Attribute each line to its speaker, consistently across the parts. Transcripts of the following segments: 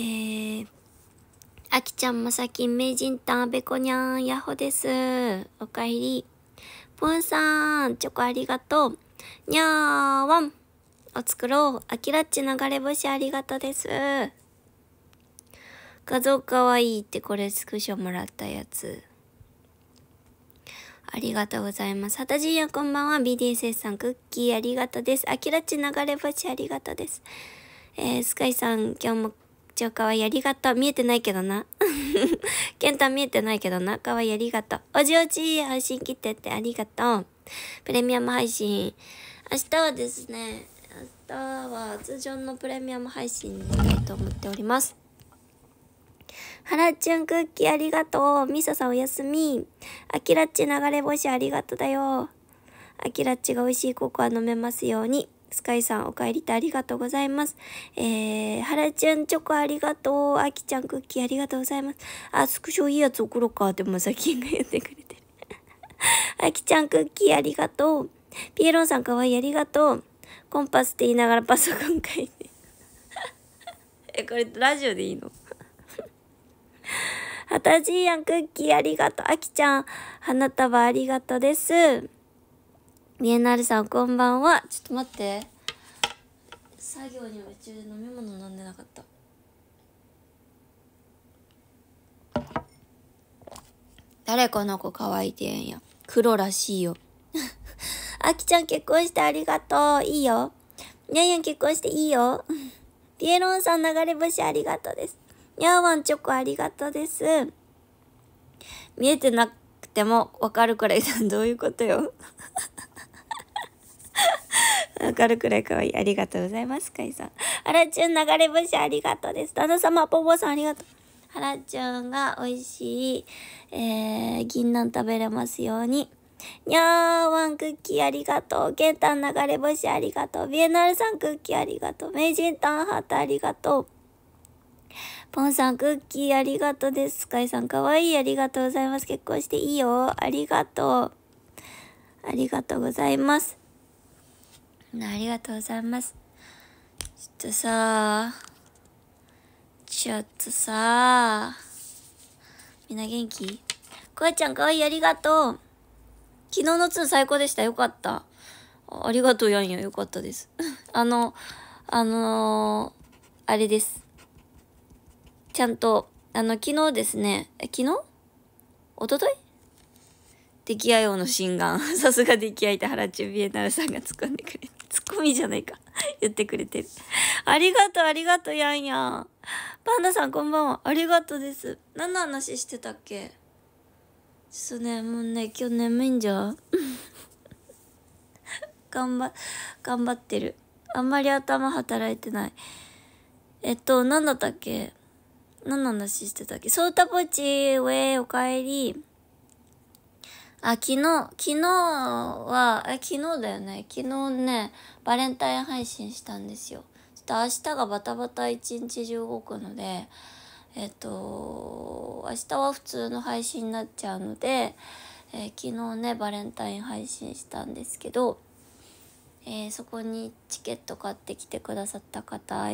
Speaker 1: えー、あきちゃん、まさきん、名人ん、あべこにゃん、やほです。おかえり。ぽんさん、チョコありがとう。にゃーわん。お作ろう。あきらっち流れ星ありがとです。画像かわいいってこれスクショもらったやつ。ありがとうございます。はたじいやこんばんは。BDSS さん、クッキーありがとうです。あきらっち流れ星ありがとうです。えー、スカイさん、今日もョおかわいありがとう。見えてないけどな。ケンタ見えてないけどな。かわいありがとう。おじおじ配信切ってってありがとう。プレミアム配信。明日はですね、明日は通常のプレミアム配信にしたいと思っております。はらちゅんクッキーありがとう。みささんおやすみ。あきらっち流れ星ありがとうだよ。あきらっちが美味しいココア飲めますように。スカイさん、お帰りとありがとうございます。えー、原ちゃん、チョコありがとう。あきちゃん、クッキーありがとうございます。あ、スクショいいやつ送ろうか。でもさ、キンが言ってくれてる。あ きちゃん、クッキーありがとう。ピエロンさん、かわいいありがとう。コンパスって言いながらパソコン書いて。え、これラジオでいいのはたじいやん、クッキーありがとう。あきちゃん、花束ありがとうです。ミエナールさんこんばんはちょっと待って作業に夢中で飲み物飲んでなかった誰この子可愛いてんや黒らしいよ あきちゃん結婚してありがとういいよにゃんゃん結婚していいよピエロンさん流れ星ありがとうですにゃーわんチョコありがとうです見えてなくてもわかるくらいどういうことよ明かるくらい可愛い。ありがとうございます、かいさん。あらちゅん流れ星ありがとうです。旦那様、ぽぽさんありがとう。はらちゅんが美味しい、えー、銀杏食べれますように。にゃーワンクッキーありがとう。たん流れ星ありがとう。ビエナールさんクッキーありがとう。名人タンハートありがとう。ポンさんクッキーありがとうです。スカイさんかわいいありがとうございます。結婚していいよ。ありがとう。ありがとうございます。ありがとうございます。ちょっとさちょっとさみんな元気こえちゃんかわいい、ありがとう。昨日の2最高でした。よかった。ありがとうやんよ。よかったです。あの、あのー、あれです。ちゃんと、あの、昨日ですね、え、昨日おととい出来合い王の心眼。さすが出来合いって原中ビエナルさんが込んでくれて。ツッコミじゃないか 言ってくれてるありがとう、ありがとう、やんやん。パンダさん、こんばんは。ありがとうです。何の話してたっけちょっとね、もうね、今日眠いんじゃ 頑張、頑張ってる。あんまり頭働いてない。えっと、何だったっけ何の話してたっけそうたぽち、ウェイ、おかえり。あ、昨日、昨日は、え、昨日だよね。昨日ね、バレンタイン配信したんですよ。ちょっと明日がバタバタ一日中動くので、えっと、明日は普通の配信になっちゃうので、えー、昨日ね、バレンタイン配信したんですけど、えー、そこにチケット買ってきてくださった方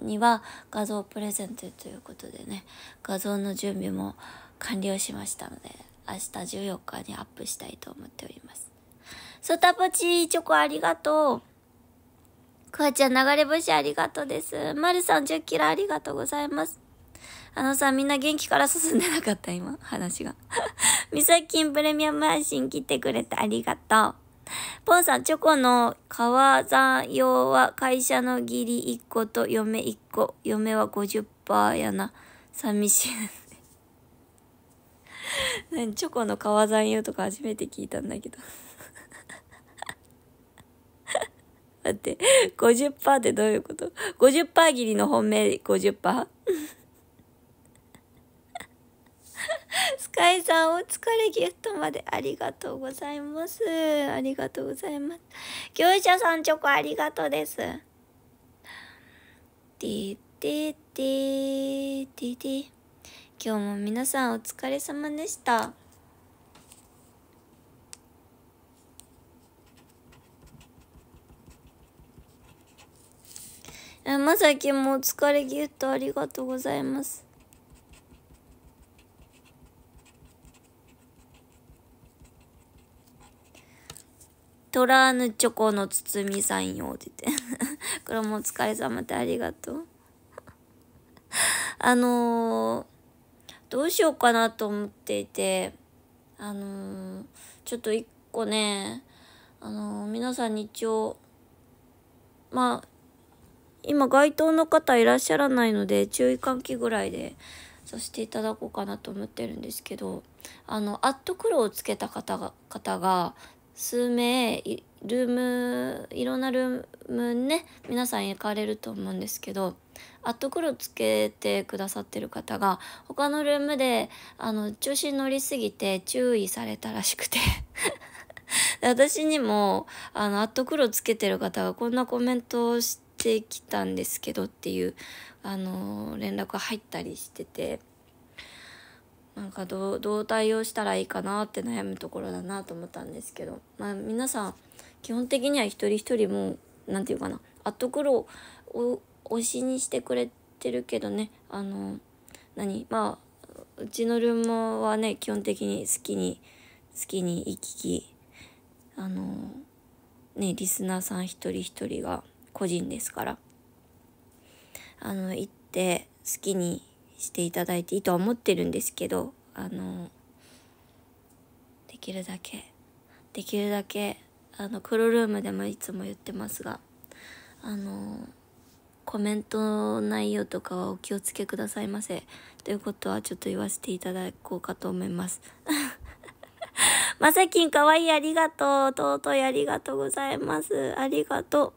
Speaker 1: には画像プレゼントということでね、画像の準備も完了しましたので、明日14日にアップしたいと思っております。ソタポチチョコありがとう。クワちゃん流れ星ありがとうです。マルさん10キロありがとうございます。あのさ、みんな元気から進んでなかった今、話が。ミサキンプレミアム配信来てくれてありがとう。ポンさん、チョコの革山用は会社の義理1個と嫁1個。嫁は50%やな。寂しい。チョコの革山用とか初めて聞いたんだけど 待って、50%ってどういうこと ?50% 切りの本命 50%? スカイさん、お疲れギフトまでありがとうございます。ありがとうございます。業者さん、チョコありがとうです。で。今日も皆さんお疲れ様でした。まさきもお疲れギフトありがとうございます。トラーヌチョコの包みさんよって言って。これもお疲れ様でありがとう。あのーどうしようかなと思っていて、あのー、ちょっと一個ね、あのー、皆さんに一応、まあ、今該当の方いらっしゃらないので、注意喚起ぐらいでさせていただこうかなと思ってるんですけど、あの、アットクロをつけた方が、方が数名ルームいろんなルームね皆さん行かれると思うんですけどアット黒つけてくださってる方が他のルームであの調子に乗りすぎて注意されたらしくて 私にもあのアット黒つけてる方がこんなコメントをしてきたんですけどっていうあの連絡が入ったりしてて。なんかどう対応したらいいかなって悩むところだなと思ったんですけど、まあ、皆さん基本的には一人一人も何て言うかなアットクロを推しにしてくれてるけどねあの何まあうちのルームはね基本的に好きに好きに行き来あのねリスナーさん一人一人が個人ですからあの行って好きにしていただいていいとは思ってるんですけどあのできるだけできるだけあの黒ルームでもいつも言ってますがあのコメント内容とかはお気をつけくださいませ。ということはちょっと言わせていただこうかと思います。まさきんかわいいありがとう。尊いありがとうございます。ありがと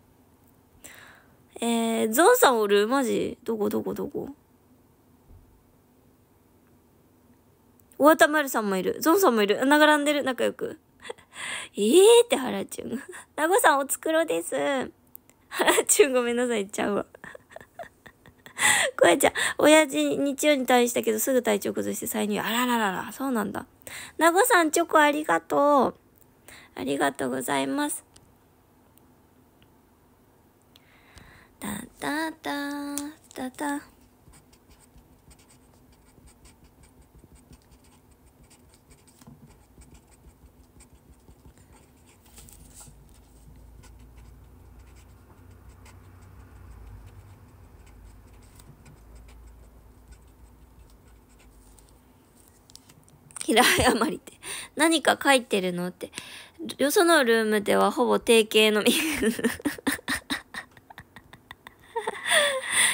Speaker 1: う。えー、ゾンさんおるマジどこどこどこおわたまるさんもいる。ゾンさんもいる。並んでる、仲良く。え えーって、はらちゅん。なごさんおつくろです。ちゅんごめんなさい、ちゃうわ。こやちゃん、親父日曜に退院したけどすぐ体調崩して再入。あらららら、そうなんだ。なごさん、チョコありがとう。ありがとうございます。たたたたた。平謝りって何か書いてるのってよそのルームではほぼ定型のみい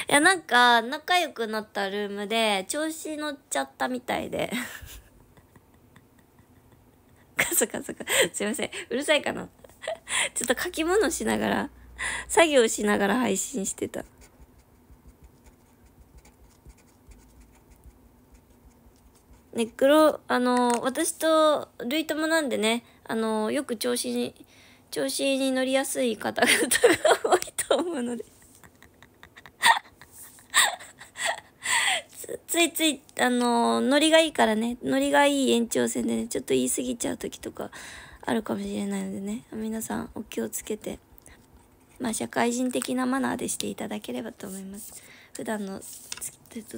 Speaker 1: やなんか仲良くなったルームで調子乗っちゃったみたいでカサカサか。すいませんうるさいかなちょっと書き物しながら作業しながら配信してたね、黒、あの、私と、ルイもなんでね、あの、よく調子に、調子に乗りやすい方々が多いと思うので つ。ついつい、あの、ノリがいいからね、ノリがいい延長戦でね、ちょっと言い過ぎちゃう時とかあるかもしれないのでね、皆さんお気をつけて、まあ社会人的なマナーでしていただければと思います。普段の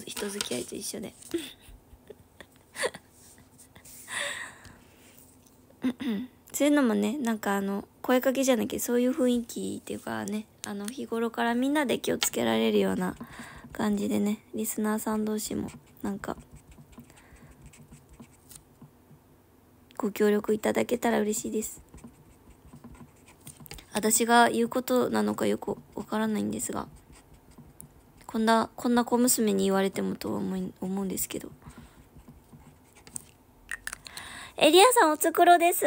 Speaker 1: 人付き合いと一緒でそういうのもねなんかあの声かけじゃなきゃそういう雰囲気っていうかねあの日頃からみんなで気をつけられるような感じでねリスナーさん同士もなんかご協力いただけたら嬉しいです私が言うことなのかよくわからないんですがこんなこんな小娘に言われてもとは思い思うんですけど。エリアさんおつくろです。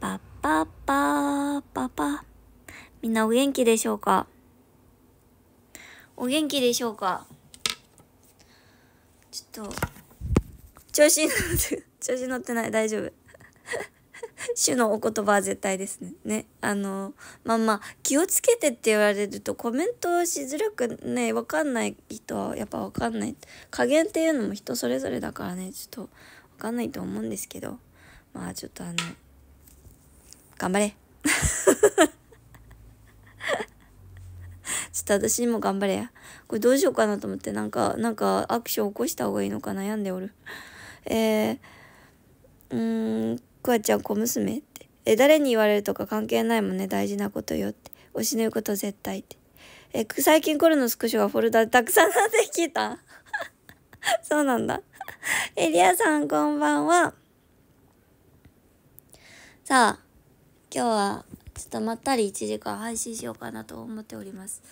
Speaker 1: パッパッパーパパ。みんなお元気でしょうかお元気でしょうかちょっと、調子に乗って、調子乗ってない、大丈夫。主のお言葉は絶対ですね。ね。あの、まあまあ、気をつけてって言われるとコメントしづらくね、わかんない人はやっぱわかんない。加減っていうのも人それぞれだからね、ちょっとわかんないと思うんですけど、まあちょっとあの、頑張れ。ちょっと私にも頑張れや。これどうしようかなと思って、なんか、なんかアクション起こした方がいいのか悩んでおる。えー、うーんクワちゃん小娘って。え、誰に言われるとか関係ないもんね、大事なことよって。推しの言うこと絶対って。え、最近コロのスクショがフォルダでたくさんなってきた。そうなんだ。エリアさん、こんばんは。さあ、今日は、ちょっとまったり1時間配信しようかなと思っております。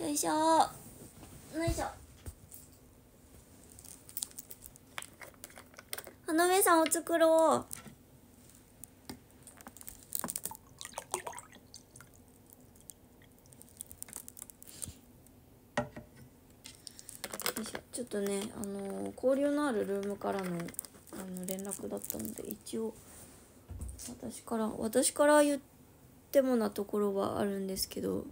Speaker 1: よいしょよいしょ。花芽さん、お作ろう。ちょっとねあの交流のあるルームからのあの連絡だったので一応私から私から言ってもなところはあるんですけど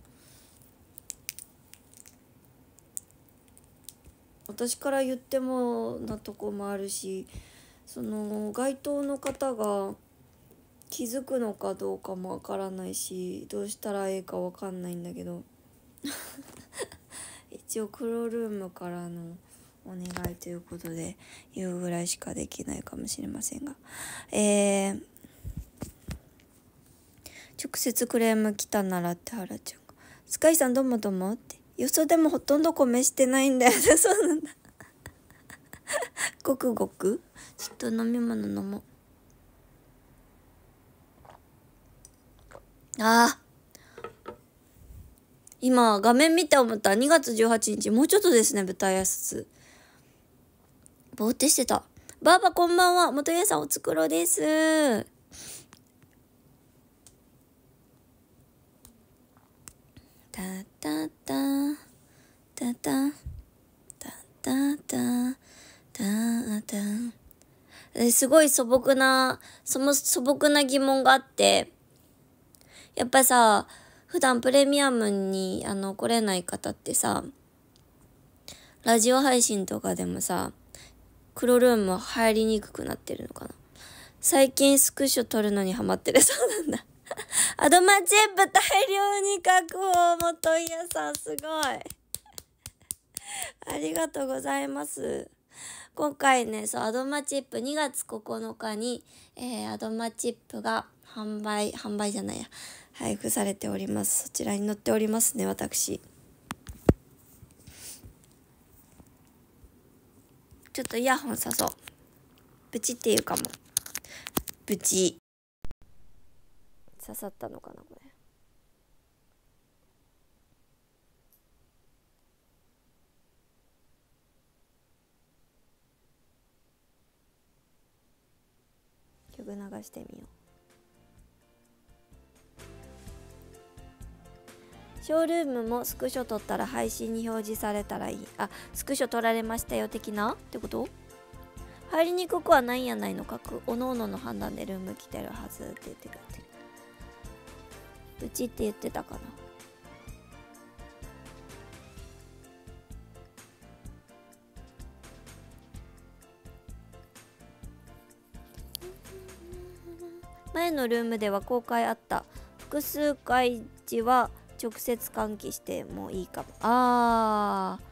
Speaker 1: 私から言ってもなとこもあるしその街頭の方が気づくのかどうかもわからないしどうしたらええかわかんないんだけど 一応黒ルームからのお願いということで言うぐらいしかできないかもしれませんが、えー、直接クレーム来たならってはらちゃんが「スカイさんどうもどうも」って「よそでもほとんど米してないんだよ」そうなんだごくごくちょっと飲み物飲もうあ今画面見て思った2月18日もうちょっとですね舞台挨拶ぼーってしてた。ばあばこんばんは。元屋さんおつくろです。タタタタタタタタタタえすごい素朴な、その素朴な疑問があって、やっぱさ、普段プレミアムにあの来れない方ってさ、ラジオ配信とかでもさ、黒ルーム入りにくくなってるのかな。最近スクショ撮るのにハマってる。そうなんだ。アドマチップ大量に確保元家さんすごい。ありがとうございます。今回ね、そう、アドマチップ2月9日に、えー、アドマチップが販売、販売じゃないや、配布されております。そちらに載っておりますね、私。ちょっとイヤホンさそう。ブチっていうかも。ブチ。刺さったのかな、これ。曲流してみよう。ショールームもスクショ撮ったら配信に表示されたらいいあスクショ撮られましたよ的なってこと入りにくくはないんやないのかくおのおのの判断でルーム来てるはずって言ってくれてるうちって言ってたかな前のルームでは公開あった複数回時は直接換気してもいいかもあー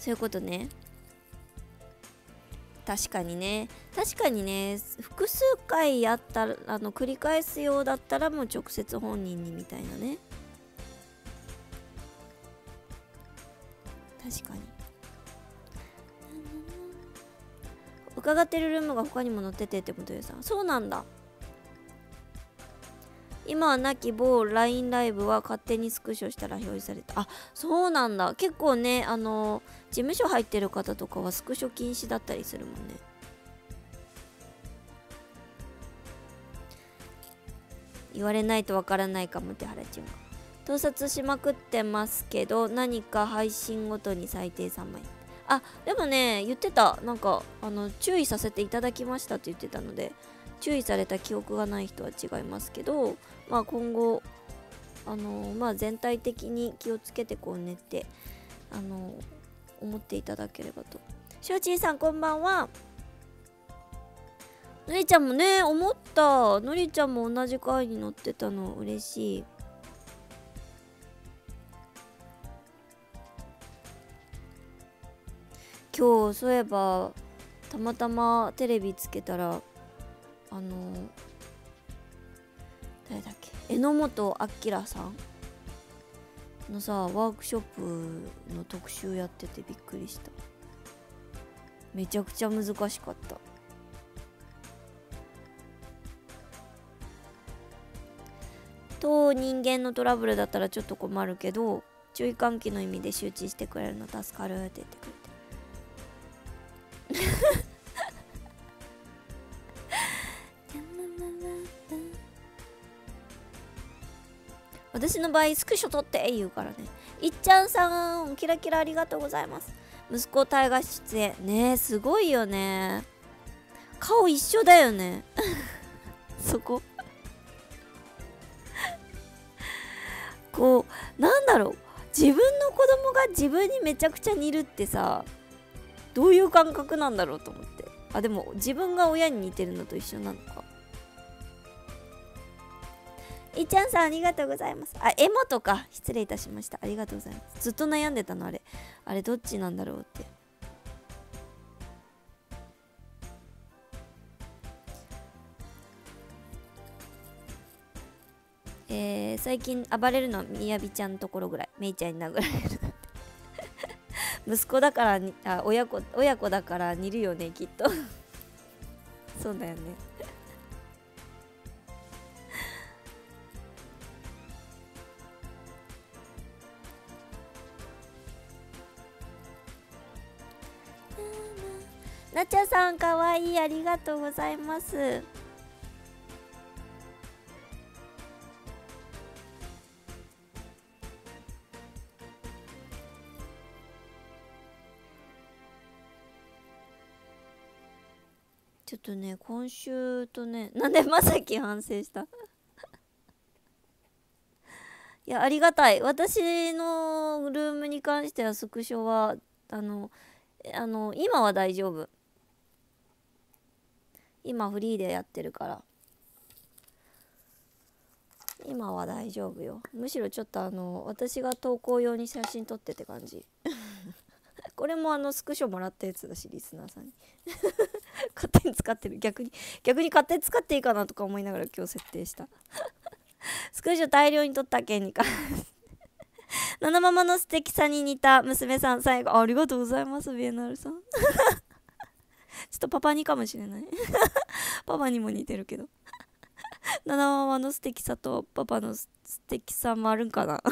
Speaker 1: そういうことね確かにね確かにね複数回やったらあの繰り返すようだったらもう直接本人にみたいなね確かに伺ってるルームが他にも載っててってことでさそうなんだ今はなき某 LINE ライブは勝手にスクショしたら表示された。あ、そうなんだ。結構ね、あの、事務所入ってる方とかはスクショ禁止だったりするもんね。言われないとわからないかも、て原ちゃんが。盗撮しまくってますけど、何か配信ごとに最低3枚。あ、でもね、言ってた。なんか、あの、注意させていただきましたって言ってたので、注意された記憶がない人は違いますけど、まあ、今後、あのまあ、全体的に気をつけてこうねって、あの思っていただければと。しょうちんさんこんばんは。のりちゃんもね、思った。のりちゃんも同じ回に乗ってたの嬉しい。今日そういえばたまたまテレビつけたらあの誰だっけ榎本明さんのさワークショップの特集やっててびっくりしためちゃくちゃ難しかったと人間のトラブルだったらちょっと困るけど注意喚起の意味で周知してくれるの助かるって言ってくれて私の場合スクショ撮って言うからねいっちゃんさんキラキラありがとうございます息子大河出演ねえすごいよね顔一緒だよね そここうなんだろう自分の子供が自分にめちゃくちゃ似るってさどういう感覚なんだろうと思ってあでも自分が親に似てるのと一緒なのかいちゃんさんありがとうございますあエモとか失礼いたしましたありがとうございますずっと悩んでたのあれあれどっちなんだろうってえー、最近暴れるのみやびちゃんところぐらいめいちゃんに殴られる 息子だからあ親子親子だから似るよねきっと そうだよねなちゃさんかわいいありがとうございますちょっとね今週とね なんでまさき反省した いやありがたい私のルームに関してはスクショはあのあの今は大丈夫今フリーでやってるから今は大丈夫よむしろちょっとあの私が投稿用に写真撮ってって感じ これもあのスクショもらったやつだしリスナーさんに 勝手に使ってる逆に逆に勝手に使っていいかなとか思いながら今日設定した スクショ大量に撮った件にかし七ママの素敵さに似た娘さん最後ありがとうございますビエナルさんちょっとパパにかもしれない パパにも似てるけど七ママの素敵さとパパの素敵さもあるんかな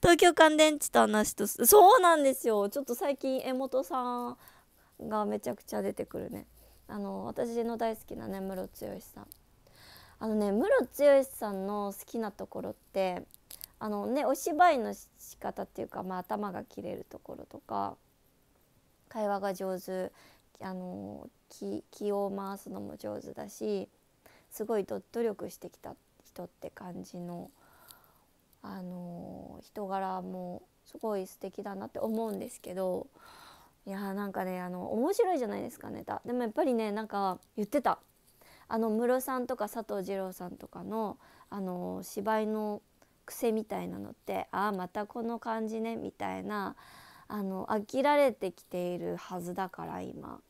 Speaker 1: 東京乾電池と話とそうなんですよちょっと最近江本さんがめちゃくちゃ出てくるねあの私の大好きなねムロツヨシさんあのねムロツヨシさんの好きなところってあのねお芝居の仕方っていうか、まあ、頭が切れるところとか会話が上手あの気気を回すのも上手だしすごい努力してきた人って感じのあの人柄もすごい素敵だなって思うんですけどいやーなんかねあの面白いじゃないですかネタでもやっぱりねなんか言ってたあの室さんとか佐藤二朗さんとかのあの芝居の癖みたいなのってああまたこの感じねみたいなあの飽きられてきているはずだから今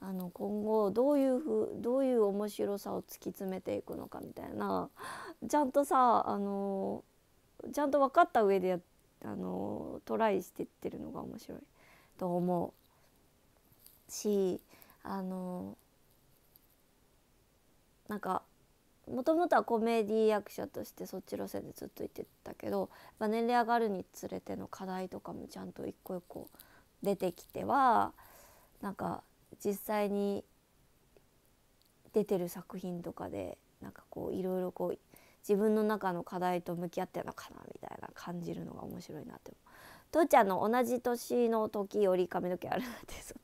Speaker 1: あの今後どういうふどういう面白さを突き詰めていくのかみたいなちゃんとさあのちゃんと分かった上であのトライしてってるのが面白いと思うしあのなんかもともとはコメディ役者としてそっち路線でずっと行ってたけど、まあ、年齢上がるにつれての課題とかもちゃんと一個一個出てきてはなんか実際に出てる作品とかでなんかこういろいろこう自分の中の課題と向き合ってるのかなみたいな感じるのが面白いなって父ちゃんの同じ年の時より髪の毛あるなってそう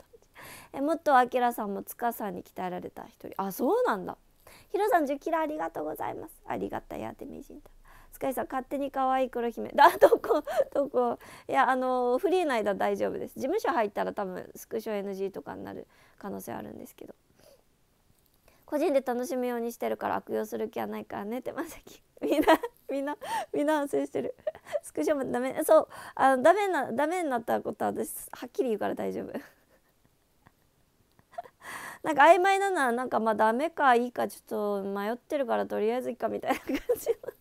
Speaker 1: えもっとあきらさんも塚さんに鍛えられた一人あそうなんだひろさん10キロありがとうございますありがたやってみじんだカイさん勝手に可愛い黒姫だ どこどこいやあのフリーの間大丈夫です事務所入ったら多分スクショ NG とかになる可能性あるんですけど個人で楽しむようにしてるから悪用する気はないからねてまさきみんなみんなみんな反省してるスクショもダメそうあのダメなダメになったことは私はっきり言うから大丈夫 なんか曖昧なのはなんかまあダメかいいかちょっと迷ってるからとりあえずいいかみたいな感じの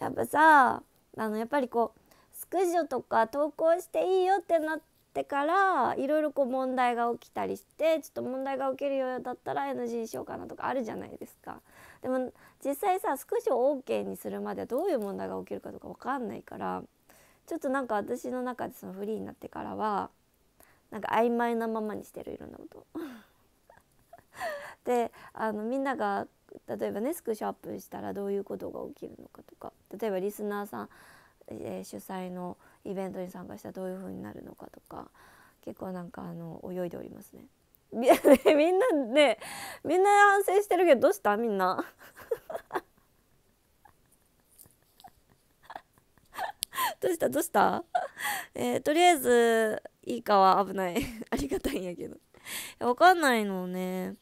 Speaker 1: やっぱさあのやっぱりこうスクジョとか投稿していいよってなってからいろいろこう問題が起きたりしてちょっと問題が起きるようだったら NG にしようかなとかあるじゃないですか。でも実際さスクショを OK にするまではどういう問題が起きるかとか分かんないからちょっとなんか私の中でそのフリーになってからはなんか曖昧なままにしてるいろんなこと。であのみんなが例えばねスクショアップしたらどういうことが起きるのかとか例えばリスナーさん、えー、主催のイベントに参加したらどういうふうになるのかとか結構なんかあの泳いでおりますね。みんなねみんな反省してるけどどうしたみんな どうしたどうしたえー、とりあえずいいかは危ない ありがたいんやけど分かんないのね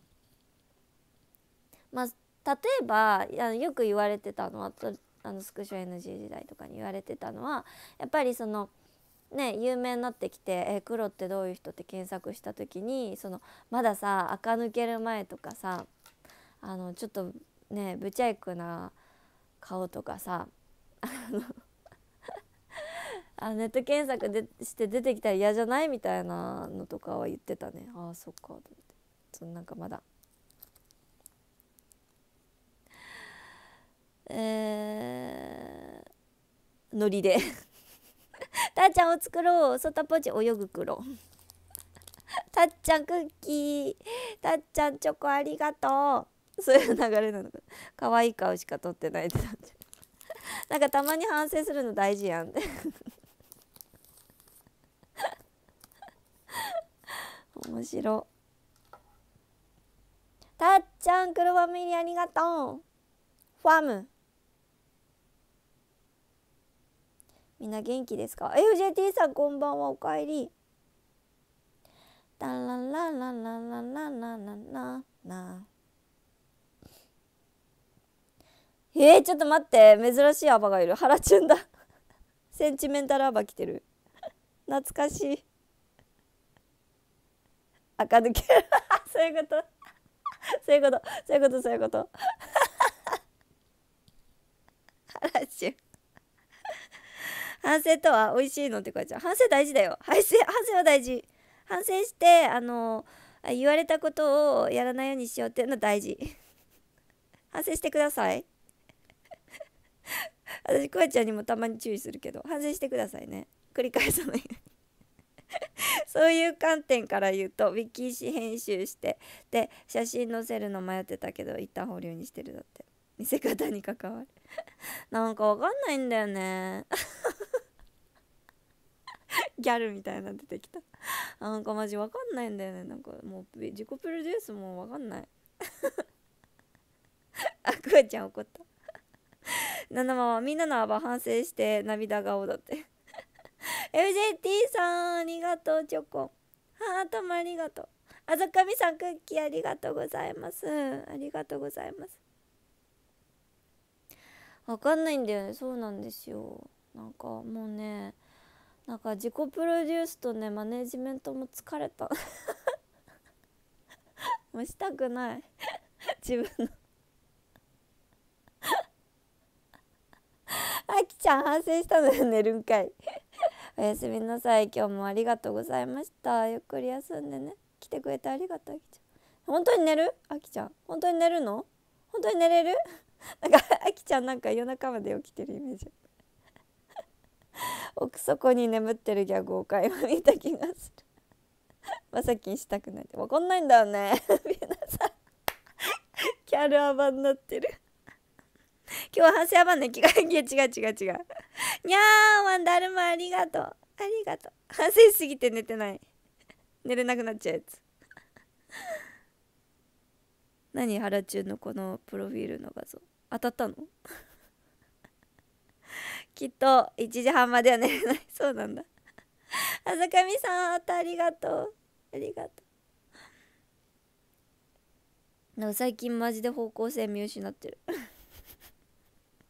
Speaker 1: まあ例えばあのよく言われてたのはあのスクショ NG 時代とかに言われてたのはやっぱりそのね有名になってきて「え黒ってどういう人?」って検索した時にそのまださ垢抜ける前とかさあのちょっとねぶちゃいくな顔とかさあのあネット検索でして出てきたら嫌じゃないみたいなのとかは言ってたねああそっかと思ってそのなんかまだえー、ノリでたっちゃんを作ろうソタポチ泳ぐ黒たっちゃんクッキーたっちゃんチョコありがとうそういう流れなのか可愛い顔しか撮ってないってなっちゃうなんかたまに反省するの大事やん面白たっちゃん黒ファミリーありがとうファムみんな元気ですか ?FJT さんこんばんはおかえり。タラララララララララえー、ちょっと待って珍しいアバがいるハラチュンだセンチメンタルアバ来てる懐かしいか抜けそういうことそういうことそういうことそういうことハラ チュン反省とは美味しいのってこちゃん反省大事だよ反省反省は大事反省してあの言われたことをやらないようにしようっていうのは大事反省してください私こやちゃんにもたまに注意するけど反省してくださいね繰り返さないそういう観点から言うとウィキ i 編集してで写真載せるの迷ってたけど一旦保留にしてるだって見せ方に関わるなんかわかんないんだよね ギャルみたいな出てきた なんかマジわかんないんだよねなんかもう自己プロデュースもわかんない あくわちゃん怒ったななままみんなのアバ反省して涙顔だって MJT さんありがとうチョコハートもありがとうあざかみさんクッキーありがとうございますありがとうございますわかんないんだよねそうなんですよなんかもうねなんか自己プロデュースとねマネジメントも疲れた もうしたくない 自分の あきちゃん反省したのよ寝るんかいおやすみなさい今日もありがとうございましたゆっくり休んでね来てくれてありがとうあきちゃん本当に寝るあきちゃん本当に寝るの本当に寝れるなんかあきちゃんなんか夜中まで起きてるイメージ 奥底に眠ってるギャグを垣間見た気がするまさきしたくないって分かんないんだよね皆さんキャルアバになってる今日は反省アバンの気が違う違う違うにゃーワンだるまありがとうありがとう反省しすぎて寝てない寝れなくなっちゃうやつ何原中のこのプロフィールの画像当たったのきっと1時半までは寝れないそうなんだ あずかみさんあたありがとうありがとう最近マジで方向性見失ってる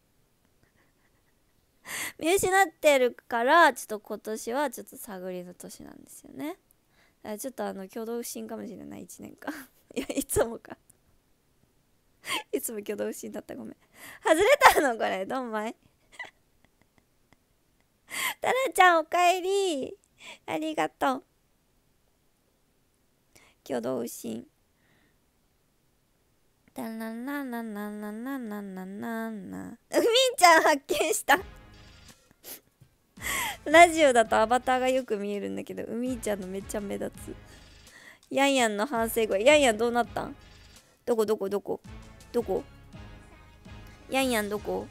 Speaker 1: 見失ってるからちょっと今年はちょっと探りの年なんですよねちょっとあの挙動不審かもしれない1年間 いやいつもかいつも挙動不審だったごめん外れたのこれどんまい タラちゃんおかえりありがとう挙動心タララララララララララみーちゃん発見した ラジオだとアバターがよく見えるんだけどうみーちゃんのめっちゃ目立つヤンヤンの反省声ヤンヤンどうなったんどこどこどこどこヤンヤンどこ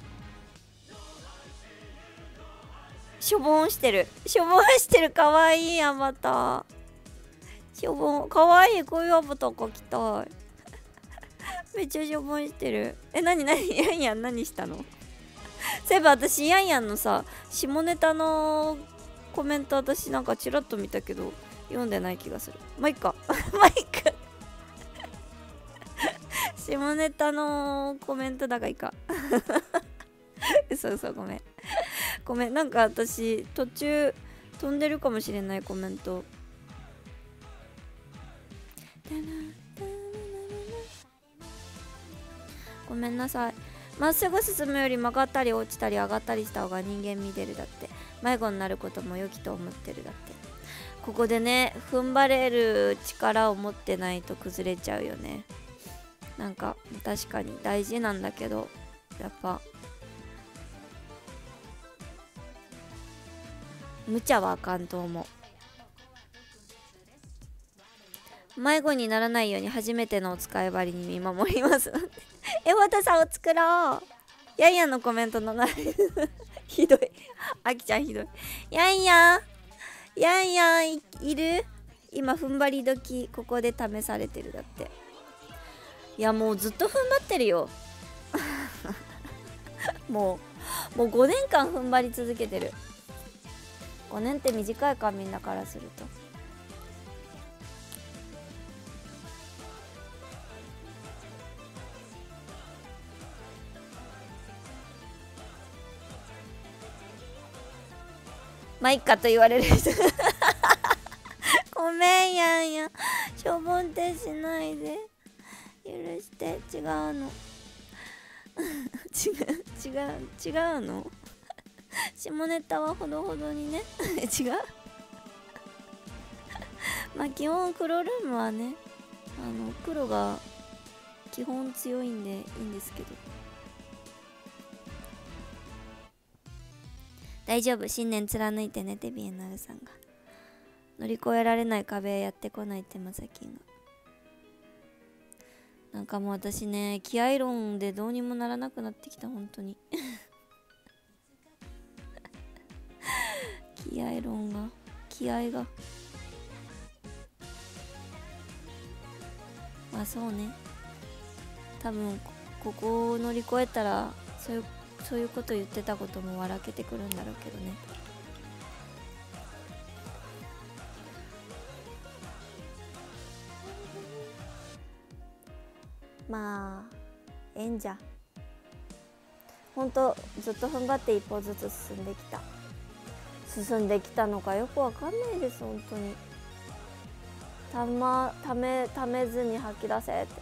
Speaker 1: しょぼんしてるしょぼんしてるかわいいアバターしょぼんかわいいこういうアバターかきたい めっちゃしょぼんしてるえなになにヤンヤン何したのそういえば私ヤンヤンのさ下ネタのコメント私なんかチラッと見たけど読んでない気がするまあいっか まあいっか 下ネタのコメントだがいいか嘘嘘ごめん ごめんなんか私途中飛んでるかもしれないコメント ごめんなさいまっすぐ進むより曲がったり落ちたり上がったりした方が人間見てるだって迷子になることも良きと思ってるだってここでね踏ん張れる力を持ってないと崩れちゃうよねなんか確かに大事なんだけどやっぱ無茶はあかんと思う迷子にならないように初めてのお使い針に見守ります えわたさんを作ろうやんやんのコメントのないひどいあきちゃんひどいやんやんやんやんいる今踏ん張り時ここで試されてるだっていやもうずっと踏ん張ってるよ もうもう5年間踏ん張り続けてる5年って短いかみんなからすると。まあ、いっかと言われる ごめんやんやしょぼんてしないで許して違うの 違う違う違うの 下ネタはほどほどにね 違う まあ基本黒ルームはねあの黒が基本強いんでいいんですけど大丈夫新年貫いてねデビエナルさんが乗り越えられない壁やってこないってまさきんがなんかもう私ね気合論でどうにもならなくなってきた本当に気合論が気合がまあそうね多分ここを乗り越えたらそういうそういうこと言ってたことも笑けてくるんだろうけどねまあええんじゃほんとずっと踏ん張って一歩ずつ進んできた。進んできたのかよくわかんないです本当にたまためためずに吐き出せって、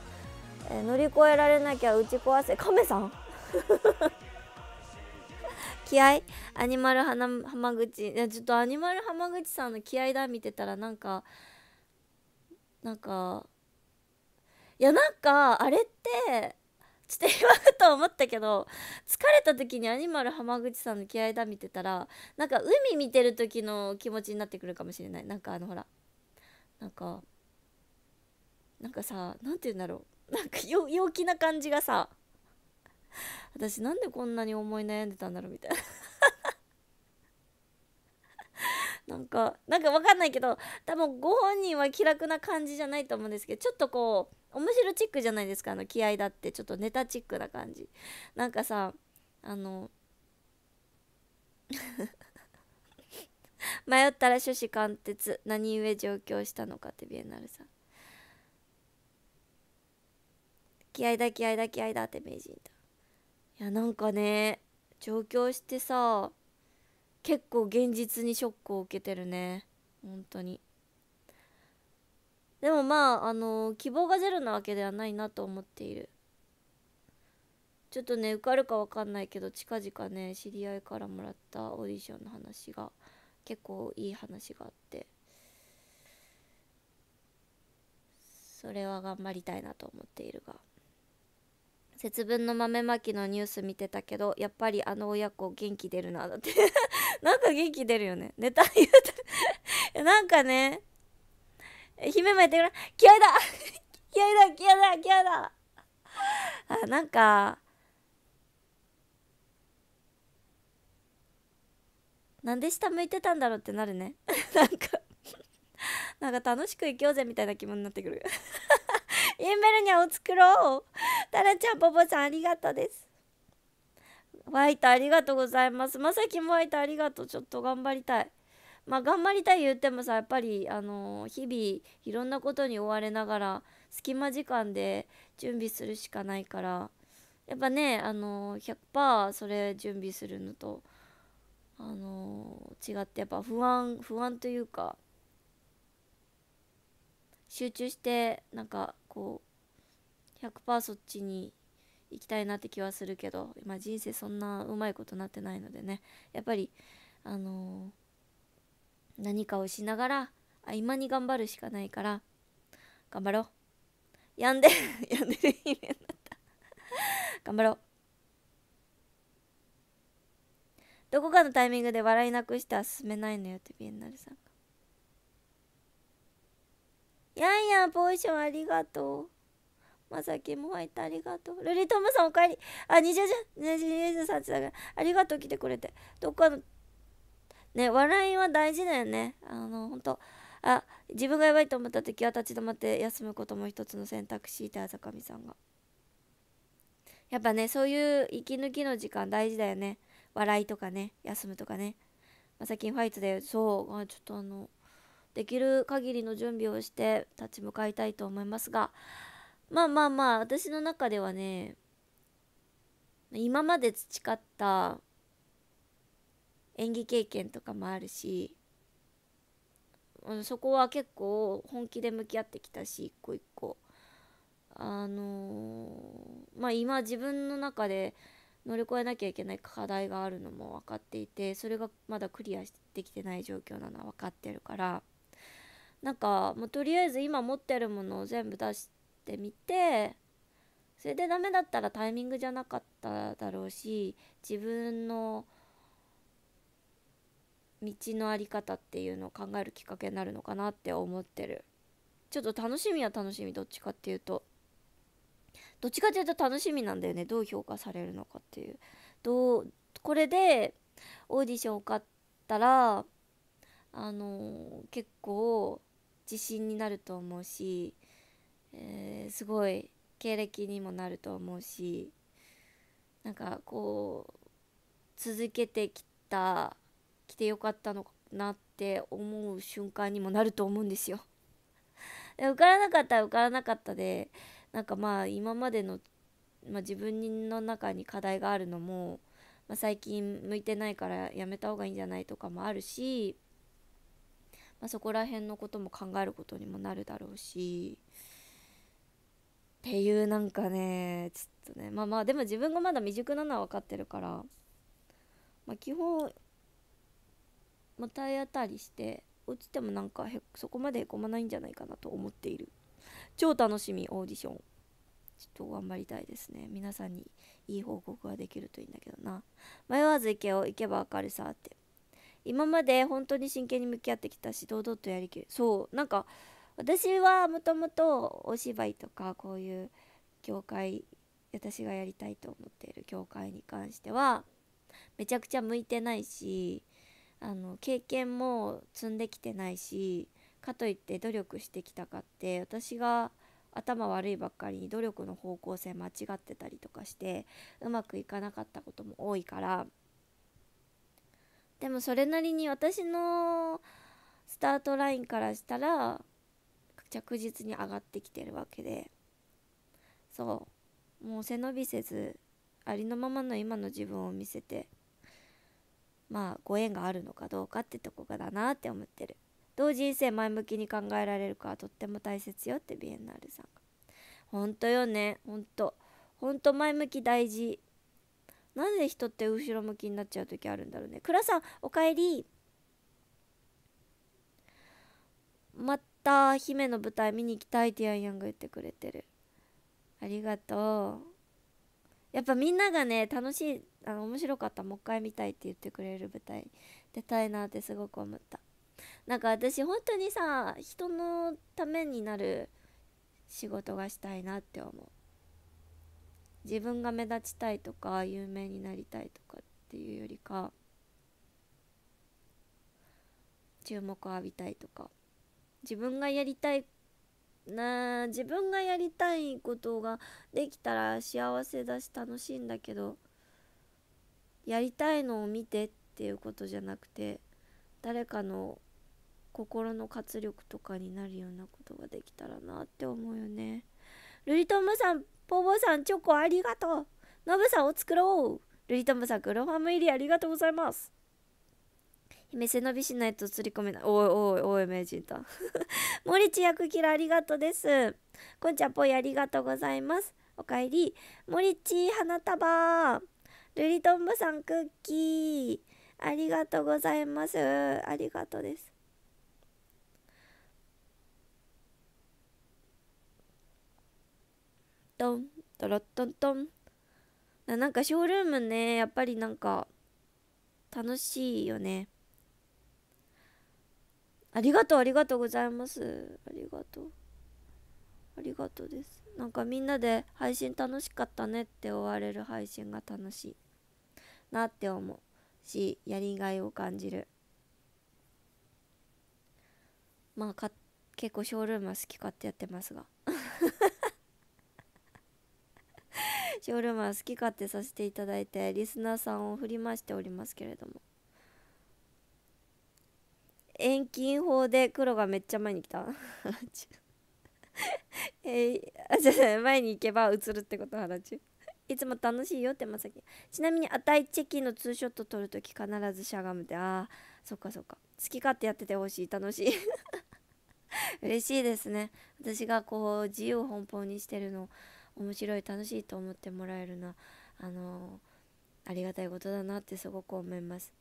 Speaker 1: えー、乗り越えられなきゃ打ち壊せ亀さん 気合アニマルはな浜口いやちょっとアニマル浜口さんの気合だ見てたらなんかなんかいやなんかあれってちょっと今ふと思ったけど疲れた時にアニマル浜口さんの気合だ見てたらなんか海見てる時の気持ちになってくるかもしれないなんかあのほらなんかなんかさ何て言うんだろうなんか陽気な感じがさ私なんでこんなに思い悩んでたんだろうみたいななんかなんかわかんないけど多分ご本人は気楽な感じじゃないと思うんですけどちょっとこう面白チックじゃないですかあの気合だってちょっとネタチックな感じなんかさあの 迷ったら趣旨貫徹何故上京したのかってビエナルさん気合だ気合だ気合だって名人といやなんかね上京してさ結構現実にショックを受けてるね本当にでもまああの希望がゼロなわけではないなと思っているちょっとね受かるか分かんないけど近々ね知り合いからもらったオーディションの話が結構いい話があってそれは頑張りたいなと思っているが。節分の豆まきのニュース見てたけどやっぱりあの親子元気出るなだって なんか元気出るよねネタ言うて なんかね姫もやってくれ気合だ気合だ気合だ気合だあなんかなんで下向いてたんだろうってなるね なんかなんか楽しく生きようぜみたいな気分になってくるエンベルニャを作ろうタラちゃんポポさんありがとうですワイトありがとうございますまさきもワイトありがとうちょっと頑張りたいまあ頑張りたい言ってもさやっぱりあの日々いろんなことに追われながら隙間時間で準備するしかないからやっぱねあの100%それ準備するのとあの違ってやっぱ不安不安というか集中してなんかこう100%そっちに行きたいなって気はするけど、今人生そんなうまいことなってないのでねやっぱり、あのー、何かをしながら合間に頑張るしかないから頑張ろうやんでやんでる意味 になった頑張ろうどこかのタイミングで笑いなくしては進めないのよってビエンナルさんやんやんポーションありがとう。まさきも入ってありがとう。ルリトムさんおかえり。あ、にじゃじゃ、にじにじさだから。ありがとう来てくれて。どっかの、ね、笑いは大事だよね。あの、ほんと。あ、自分がやばいと思った時は立ち止まって休むことも一つの選択肢いた、あざかみさんが。やっぱね、そういう息抜きの時間大事だよね。笑いとかね、休むとかね。まさきファイトだよ。そう。あ、ちょっとあの。できる限りの準備をして立ち向かいたいと思いますがまあまあまあ私の中ではね今まで培った演技経験とかもあるしそこは結構本気で向き合ってきたし一個一個あのー、まあ今自分の中で乗り越えなきゃいけない課題があるのも分かっていてそれがまだクリアできてない状況なのは分かってるからなんかもうとりあえず今持ってるものを全部出してみてそれでダメだったらタイミングじゃなかっただろうし自分の道の在り方っていうのを考えるきっかけになるのかなって思ってるちょっと楽しみは楽しみどっちかっていうとどっちかっていうと楽しみなんだよねどう評価されるのかっていうどうこれでオーディション受かったらあのー、結構自信になると思うし、えー、すごい経歴にもなると思うしなんかこう続けてきた来てよかったのかなって思う瞬間にもなると思うんですよ。受からなかったら受からなかったでなんかまあ今までの、まあ、自分の中に課題があるのも、まあ、最近向いてないからやめた方がいいんじゃないとかもあるしまあ、そこら辺のことも考えることにもなるだろうしっていうなんかねちょっとねまあまあでも自分がまだ未熟なのは分かってるから、まあ、基本また体当たりして落ちてもなんかへそこまでへこまないんじゃないかなと思っている超楽しみオーディションちょっと頑張りたいですね皆さんにいい報告ができるといいんだけどな迷わず行けよ行けば明るさって今まで本当に真剣に向き合ってきたし堂々とやりきるそうなんか私はもともとお芝居とかこういう業界私がやりたいと思っている業界に関してはめちゃくちゃ向いてないしあの経験も積んできてないしかといって努力してきたかって私が頭悪いばっかりに努力の方向性間違ってたりとかしてうまくいかなかったことも多いからでもそれなりに私のスタートラインからしたら着実に上がってきてるわけでそうもう背伸びせずありのままの今の自分を見せてまあご縁があるのかどうかってとこかだなって思ってるどう人生前向きに考えられるかはとっても大切よってビエンナールさんがほんとよねほんとほんと前向き大事なぜで人って後ろ向きになっちゃう時あるんだろうね倉さんおかえりまた姫の舞台見に行きたいってヤンヤンが言ってくれてるありがとうやっぱみんながね楽しいあの面白かったもう一回見たいって言ってくれる舞台出たいなってすごく思ったなんか私本当にさ人のためになる仕事がしたいなって思う自分が目立ちたいとか有名になりたいとかっていうよりか注目を浴びたいとか自分がやりたいな自分がやりたいことができたら幸せだし楽しいんだけどやりたいのを見てっていうことじゃなくて誰かの心の活力とかになるようなことができたらなって思うよね。ルリトムさんボーさん、チョコありがとう。ノブさん、お作ろう。ルリタムさん、ロファム入りありがとうございます。目背伸びしないと釣り込めない。おいおいおい、名人だ。リ チ役キラありがとうです。こんちゃんぽいありがとうございます。おかえり。リチ花束。ルリトンブさん、クッキー。ありがとうございます。ありがとうです。トントロットントンなんかショールームねやっぱりなんか楽しいよねありがとうありがとうございますありがとうありがとうですなんかみんなで配信楽しかったねって終われる配信が楽しいなって思うしやりがいを感じるまあか結構ショールームは好き勝手やってますがショール好き勝手させていただいてリスナーさんを振り回しておりますけれども遠近法で黒がめっちゃ前に来た えー、あじゃあ前に行けば映るってこと原中いつも楽しいよってまさきちなみに値チェキのツーショット撮るとき必ずしゃがむってああそっかそっか好き勝手やっててほしい楽しい 嬉しいですね私がこう自由奔放にしてるの面白い楽しいと思ってもらえるのはあのー、ありがたいことだなってすごく思います。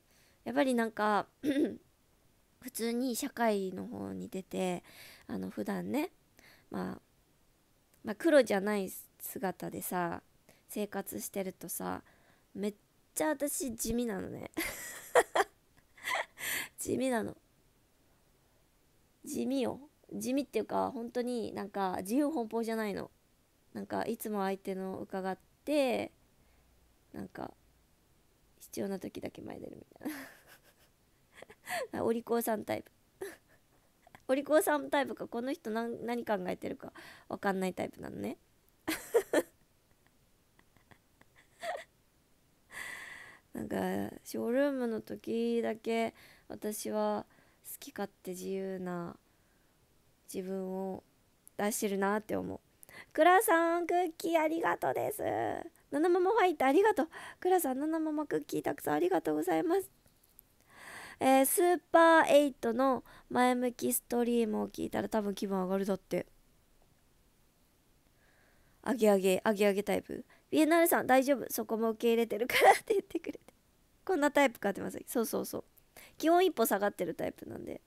Speaker 1: やっぱりなんか 普通に社会の方に出てあの普段ね、まあ、まあ黒じゃない姿でさ生活してるとさめっちゃ私地味なのね 地味なの地味よ地味っていうか本当になんか自由奔放じゃないのなんかいつも相手の伺ってなんか必要な時だけ前出るみたいな お利口さんタイプ お利口さんタイプかこの人何何考えてるか分かんないタイプなのね なんかショールームの時だけ私は好き勝手自由な自分を出してるなって思うクラさん、クッキーありがとうです。ナナママファイトありがとう。クラさん、ナナママクッキーたくさんありがとうございます。えー、スーパー8の前向きストリームを聞いたら多分気分上がるだって。あげあげ、あげあげタイプ。ビエナルさん、大丈夫。そこも受け入れてるからって言ってくれて。こんなタイプかってます。そうそうそう。基本一歩下がってるタイプなんで。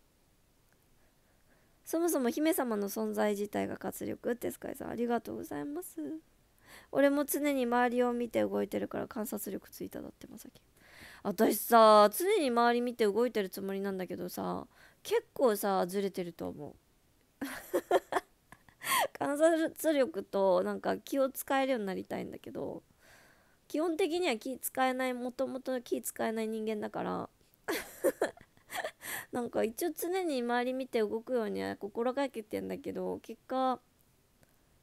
Speaker 1: そもそも姫様の存在自体が活力ってスカイさんありがとうございます俺も常に周りを見て動いてるから観察力ついただってまさき私さ常に周り見て動いてるつもりなんだけどさ結構さずれてると思う 観察力となんか気を使えるようになりたいんだけど基本的には気使えないもともと気使えない人間だから なんか一応常に周り見て動くようには心がけてんだけど結果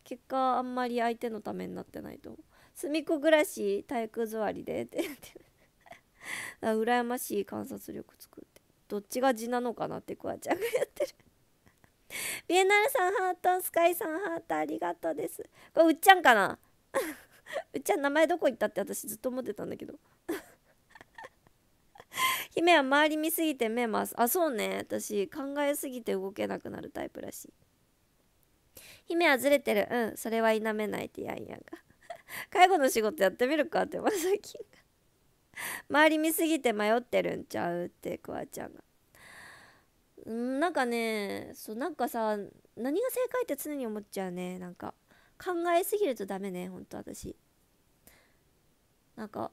Speaker 1: 結果あんまり相手のためになってないと思う「すみっこ暮らし体育座りで」って 羨ましい観察力作ってどっちが地なのかなってクワちゃんがやってるビエナルさんハートスカイさんハートありがとうですこれうっちゃんかな うっちゃん名前どこ行ったって私ずっと思ってたんだけど姫は周り見すぎて目回すあそうね私考えすぎて動けなくなるタイプらしい姫はずれてるうんそれは否めないってやんやんが 介護の仕事やってみるかってまさきが周り見すぎて迷ってるんちゃうってクワちゃんがうんなんかねそうなんかさ何が正解って常に思っちゃうねなんか考えすぎるとダメねほんと私なんか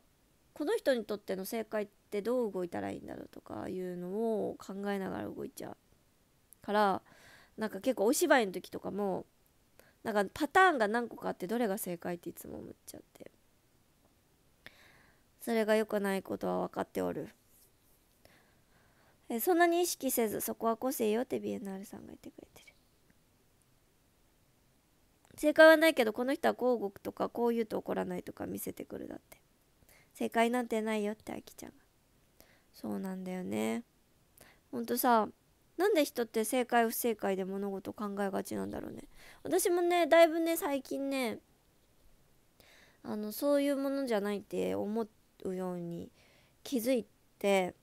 Speaker 1: この人にとっての正解っってどう動いたらいいんだろうとかいうのを考えながら動いちゃうからなんか結構お芝居の時とかもなんかパターンが何個かあってどれが正解っていつも思っちゃってそれが良くないことは分かっておるえそんなに意識せずそこは個性よってビエナールさんが言ってくれてる正解はないけどこの人はこう動くとかこう言うと怒らないとか見せてくるだって正解なんてないよってあきちゃんそうなんだよねほんとさなんで人って正解不正解で物事考えがちなんだろうね私もねだいぶね最近ねあのそういうものじゃないって思うように気づいて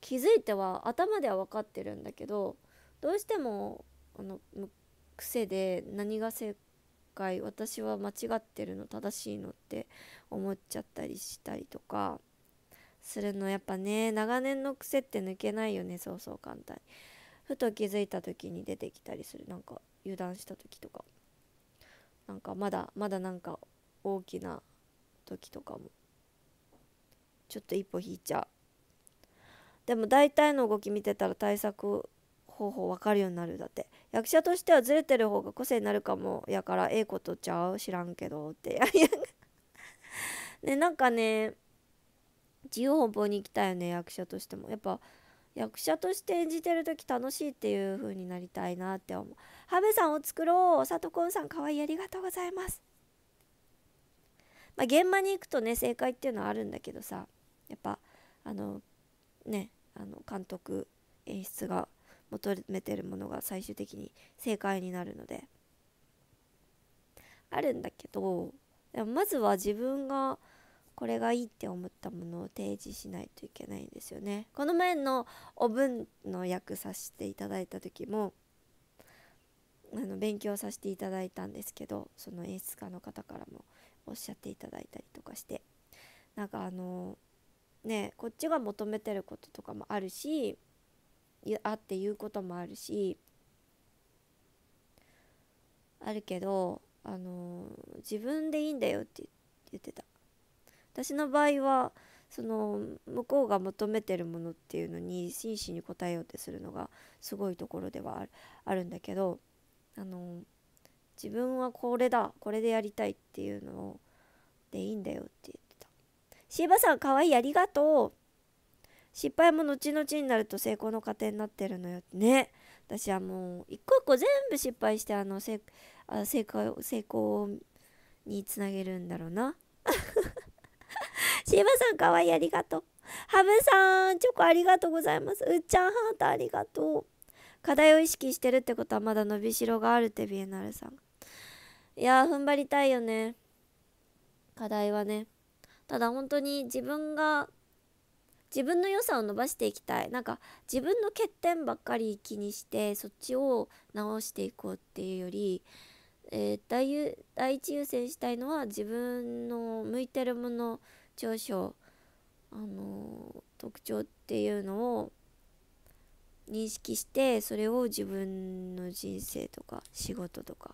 Speaker 1: 気づいては頭では分かってるんだけどどうしてもあの癖で何が正解私は間違ってるの正しいのって思っちゃったりしたりとかするのやっぱね長年の癖って抜けないよねそうそう簡単にふと気づいた時に出てきたりするなんか油断した時とかなんかまだまだなんか大きな時とかもちょっと一歩引いちゃうでも大体の動き見てたら対策方法わかるようになるだって役者としてはずれてる方が個性になるかもやからええことちゃう知らんけどってねなんかね自由奔放に行きたいよね役者としてもやっぱ役者として演じてる時楽しいっていう風になりたいなって思う羽ベさんを作ろうさとこんさんかわいいありがとうございますまあ現場に行くとね正解っていうのはあるんだけどさやっぱあのねあの監督演出が求めてるものが最終的に正解になるのであるんだけどでもまずは自分がこれがいいって思ったものを提示しないといけないんですよね。この前のお文の訳させていただいた時もあの勉強させていただいたんですけどその演出家の方からもおっしゃっていただいたりとかしてなんかあのねこっちが求めてることとかもあるしあって言うこともあるしあるけどあの自分でいいんだよって言ってた私の場合はその向こうが求めてるものっていうのに真摯に応えようってするのがすごいところではあるんだけどあの自分はこれだこれでやりたいっていうのをでいいんだよって言ってた椎ーさんかわいいありがとう失敗も後々になると成功の過程になってるのよね私はもう一個一個全部失敗してあのせあ成功成功につなげるんだろうなシーバさんかわいいありがとう。ハブさん、チョコありがとうございます。うっちゃんハートありがとう。課題を意識してるってことはまだ伸びしろがあるってビエナルさん。いや踏ん張りたいよね。課題はね。ただ本当に自分が自分の良さを伸ばしていきたいなんか自分の欠点ばっかり気にしてそっちを直していこうっていうより、えー、第一優先したいのは自分の向いてるもの長所あの特徴っていうのを認識してそれを自分の人生とか仕事とか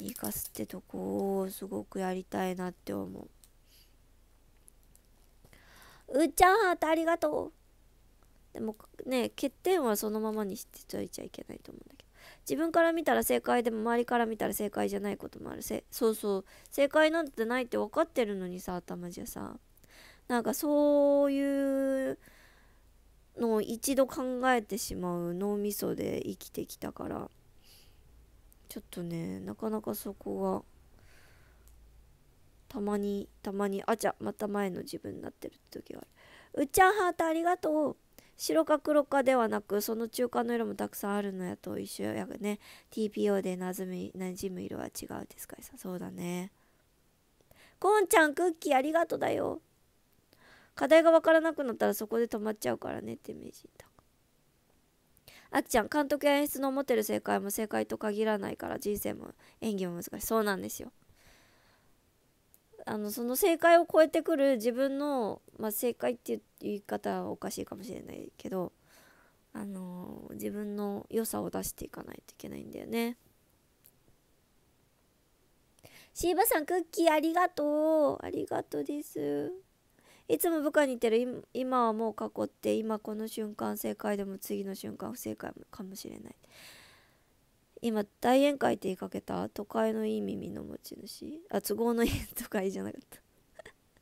Speaker 1: に生かすってとこをすごくやりたいなって思う。うーちゃんハートありがとうでもね欠点はそのままにしてといちゃいけないと思うんだけど。自分から見たら正解でも周りから見たら正解じゃないこともあるせそうそう正解なんてないって分かってるのにさ頭じゃさなんかそういうのを一度考えてしまう脳みそで生きてきたからちょっとねなかなかそこがたまにたまにあちゃまた前の自分になってる時があるうっちゃんハートありがとう白か黒かではなくその中間の色もたくさんあるのやと一緒やね TPO でなじみなじむ色は違うですからさそうだねこんちゃんクッキーありがとうだよ課題がわからなくなったらそこで止まっちゃうからねって名人だあきちゃん監督や演出の思ってる正解も正解と限らないから人生も演技も難しいそうなんですよあのその正解を超えてくる自分の、まあ、正解っていう言い方はおかしいかもしれないけど、あのー、自分の良さを出していかないといけないんだよね。シーバさんクッキーありがとうありがとうです。いつも部下にいてる今はもう過去って今この瞬間正解でも次の瞬間不正解かもしれない。今大宴会って言いかけた都会のいい耳の持ち主あ都合のいい都会じゃなかった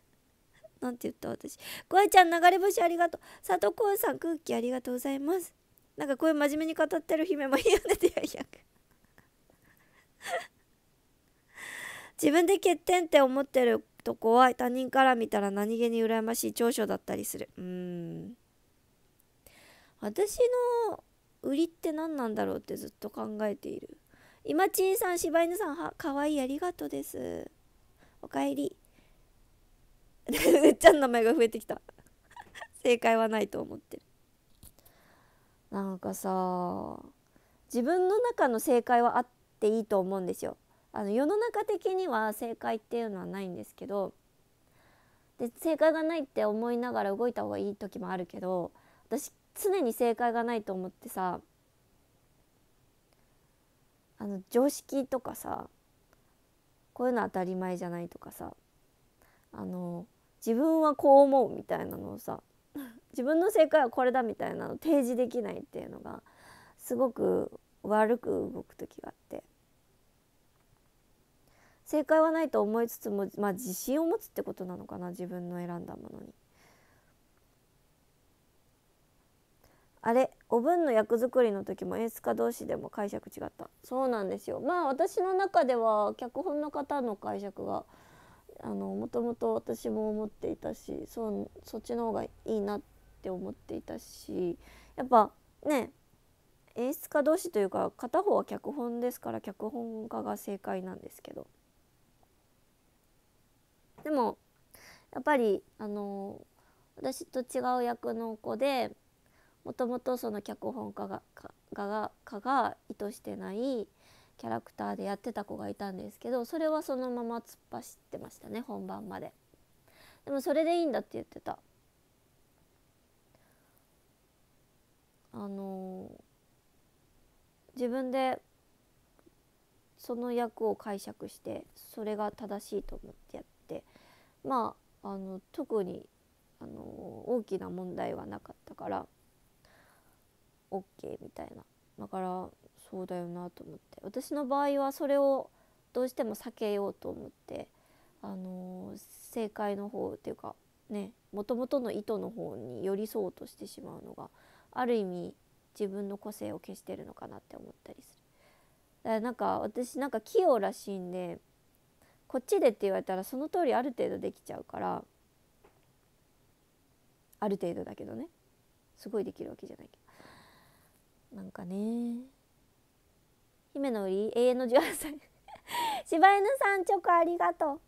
Speaker 1: なんて言った私こえちゃん流れ星ありがとう佐藤こさん空気ありがとうございますなんかこういう真面目に語ってる姫もいいよねってや自分で欠点って思ってると怖い他人から見たら何気に羨ましい長所だったりするうん私の売りって何なんだろうってずっと考えている今ちんさん柴犬さんはかわいいありがとうですおかえりうっ ちゃんの名前が増えてきた 正解はないと思ってるなんかさ自分の中の正解はあっていいと思うんですよあの世の中的には正解っていうのはないんですけどで正解がないって思いながら動いた方がいい時もあるけど私常に正解がないと思ってさあの常識とかさこういうの当たり前じゃないとかさあの自分はこう思うみたいなのをさ 自分の正解はこれだみたいなの提示できないっていうのがすごく悪く動く時があって正解はないと思いつつもまあ自信を持つってことなのかな自分の選んだものに。あれお文の役作りの時も演出家同士でも解釈違ったそうなんですよまあ私の中では脚本の方の解釈があのもともと私も思っていたしそそっちの方がいいなって思っていたしやっぱね演出家同士というか片方は脚本ですから脚本家が正解なんですけどでもやっぱりあの私と違う役の子でもともとその脚本家がががが意図してないキャラクターでやってた子がいたんですけどそれはそのまま突っ走ってましたね本番まで。でもそれでいいんだって言ってた。あのー、自分でその役を解釈してそれが正しいと思ってやってまああの特に、あのー、大きな問題はなかったから OK みたいなだからそうだよなと思って私の場合はそれをどうしても避けようと思って、あのー、正解の方っていうかねもともとの意図の方に寄り添おうとしてしまうのがある意味自分の個性を消してるのかなって思ったりする。だからなんか私なんか器用らしいんでこっちでって言われたらその通りある程度できちゃうからある程度だけどねすごいできるわけじゃないけど。なんかね姫の売永遠の18歳 柴犬さんチョコありがとう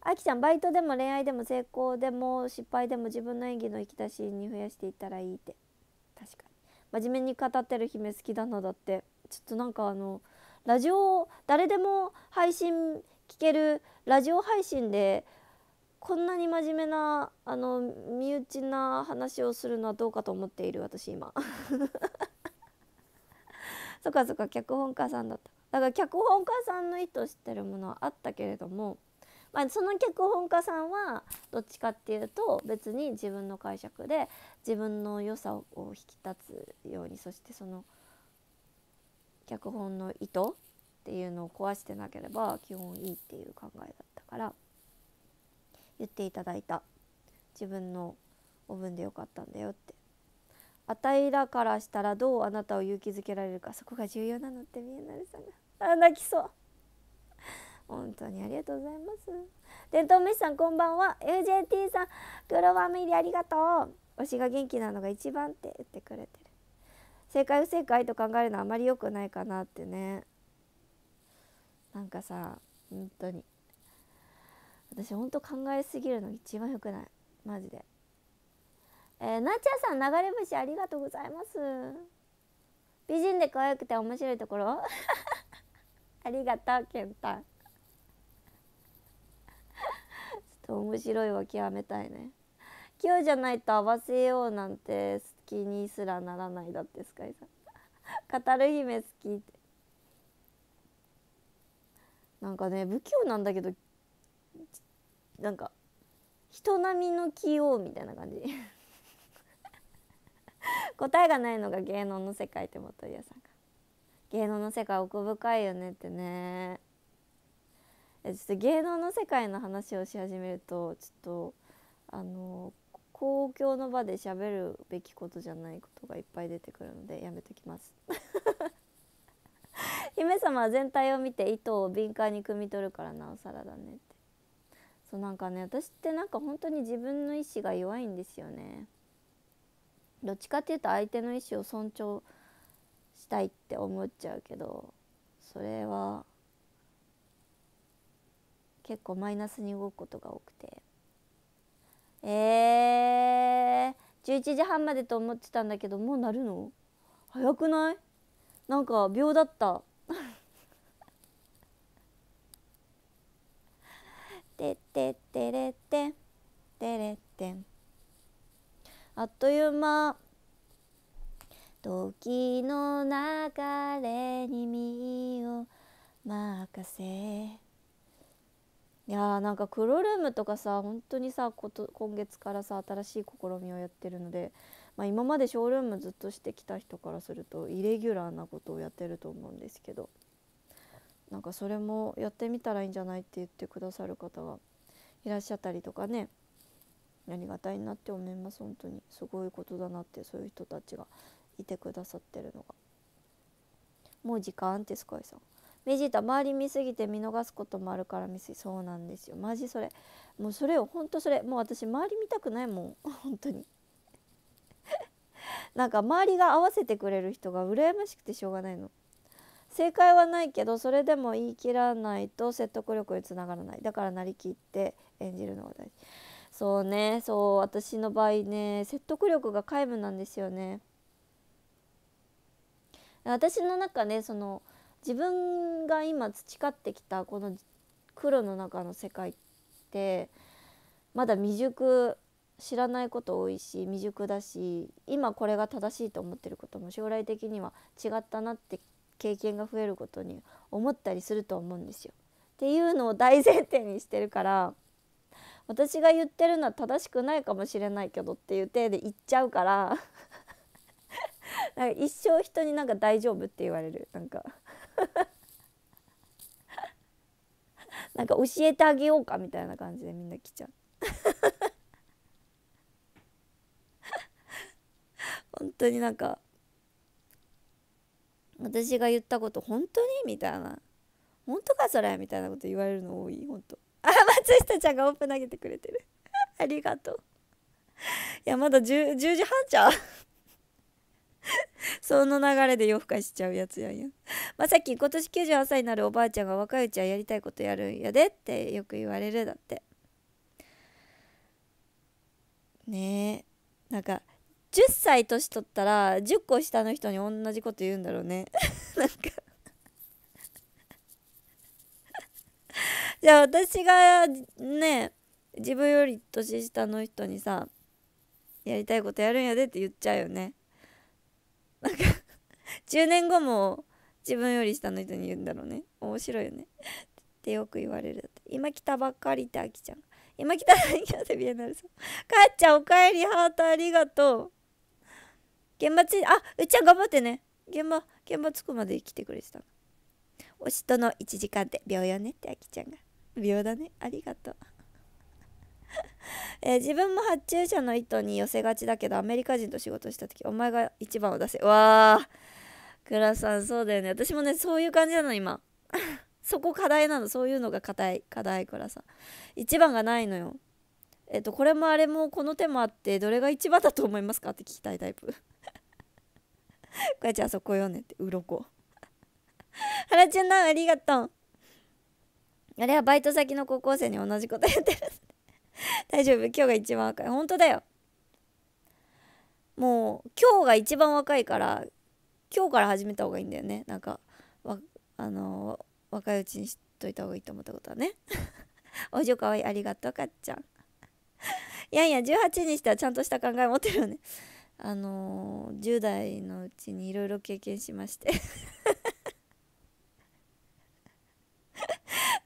Speaker 1: あきちゃんバイトでも恋愛でも成功でも失敗でも自分の演技の引き出しに増やしていったらいいって確かに真面目に語ってる姫好きだなだってちょっとなんかあのラジオ誰でも配信聞けるラジオ配信でこんなに真面目なあの身内な話をするのはどうかと思っている私今 そかそか脚本家さんだっただから脚本家さんの意図してるものはあったけれども、まあ、その脚本家さんはどっちかっていうと別に自分の解釈で自分の良さを引き立つようにそしてその脚本の意図っていうのを壊してなければ基本いいっていう考えだったから言っていただいた自分のお分でよかったんだよってあたいらからしたらどうあなたを勇気づけられるかそこが重要なのってみえなるさんがあ泣きそう本当にありがとうございます伝統飯さんこんばんは UJT さん黒ファミリーありがとう推しが元気なのが一番って言ってくれてる正解不正解と考えるのはあまり良くないかなってねなんかさ本当に私本当考えすぎるの一番良くないマジで。えー、なっちゃさん流れ星ありがとうございます美人で可愛くて面白いところ ありがとう健太ちょっと面白いは極めたいね今日じゃないと合わせようなんて好きにすらならないだってスカイさん語る姫好きってなんかね不器用なんだけどなんか人並みの器用みたいな感じ答えがないのが芸能の世界って元優さんが芸能の世界奥深いよねってねちょっと芸能の世界の話をし始めるとちょっとあの公共の場で喋るべきことじゃないことがいっぱい出てくるのでやめときます 姫様は全体を見て糸を敏感に汲み取るからなおさらだねってそうなんかね私ってなんか本当に自分の意思が弱いんですよねどっちかっていうと相手の意思を尊重したいって思っちゃうけどそれは結構マイナスに動くことが多くてえー、11時半までと思ってたんだけどもうなるの早くないなんか秒だった てててれてんてれてんあっという間時の流れに身を任せいやーなんか「クロルーム」とかさ本当にさこと今月からさ新しい試みをやってるので、まあ、今までショールームずっとしてきた人からするとイレギュラーなことをやってると思うんですけどなんかそれもやってみたらいいんじゃないって言ってくださる方がいらっしゃったりとかねありがたいなって思います本当にすごいことだなってそういう人たちがいてくださってるのがもう時間ってスカイさんベジータ周り見すぎて見逃すこともあるから見すぎそうなんですよマジそれもうそれをほんとそれもう私周り見たくないもん 本当に なんか周りが合わせてくれる人が羨ましくてしょうがないの正解はないけどそれでも言い切らないと説得力につながらないだからなりきって演じるのが大事そうねそう私の場合ね説得力が皆無なんですよね私の中ねその自分が今培ってきたこの黒の中の世界ってまだ未熟知らないこと多いし未熟だし今これが正しいと思ってることも将来的には違ったなって経験が増えることに思ったりすると思うんですよ。っていうのを大前提にしてるから私が言ってるのは正しくないかもしれないけどっていう体で言っちゃうからなんか一生人になんか大丈夫って言われるなんかなんか教えてあげようかみたいな感じでみんな来ちゃう本当になんか私が言ったこと本当にみたいな本当かそれみたいなこと言われるの多い本当あ松下ちゃんがオープン投げてくれてる ありがとういやまだ 10, 10時半ちゃう その流れで夜更かしちゃうやつやんやまさっき今年98歳になるおばあちゃんが若いうちはやりたいことやるんやでってよく言われるだってねえなんか10歳年取ったら10個下の人に同じこと言うんだろうね なんか じゃあ私がね自分より年下の人にさやりたいことやるんやでって言っちゃうよねなんか10年後も自分より下の人に言うんだろうね面白いよねってよく言われる今来たばっかりってあきちゃん今来たいっかりビエナルさんかっちゃんおかえりハートありがとう現場ついあうっちゃん頑張ってね現場現場着くまで来てくれてたのおしとの1時間で秒よねってあきちゃんが秒だねありがとう えー、自分も発注者の意図に寄せがちだけどアメリカ人と仕事した時お前が一番を出せわあクラさんそうだよね私もねそういう感じなの今 そこ課題なのそういうのが課題課題クラさん一番がないのよえっ、ー、とこれもあれもこの手もあってどれが一番だと思いますかって聞きたいタイプ こやちゃんそこよねって鱗ハラちゃんなありがとうあれはバイト先の高校生に同じことやってる 大丈夫今日が一番若い本当だよもう今日が一番若いから今日から始めた方がいいんだよねなんかあのー、若いうちにしといた方がいいと思ったことはね お嬢かわいいありがとうかっちゃん いやいや18にしてはちゃんとした考え持ってるよねあのー、10代のうちにいろいろ経験しまして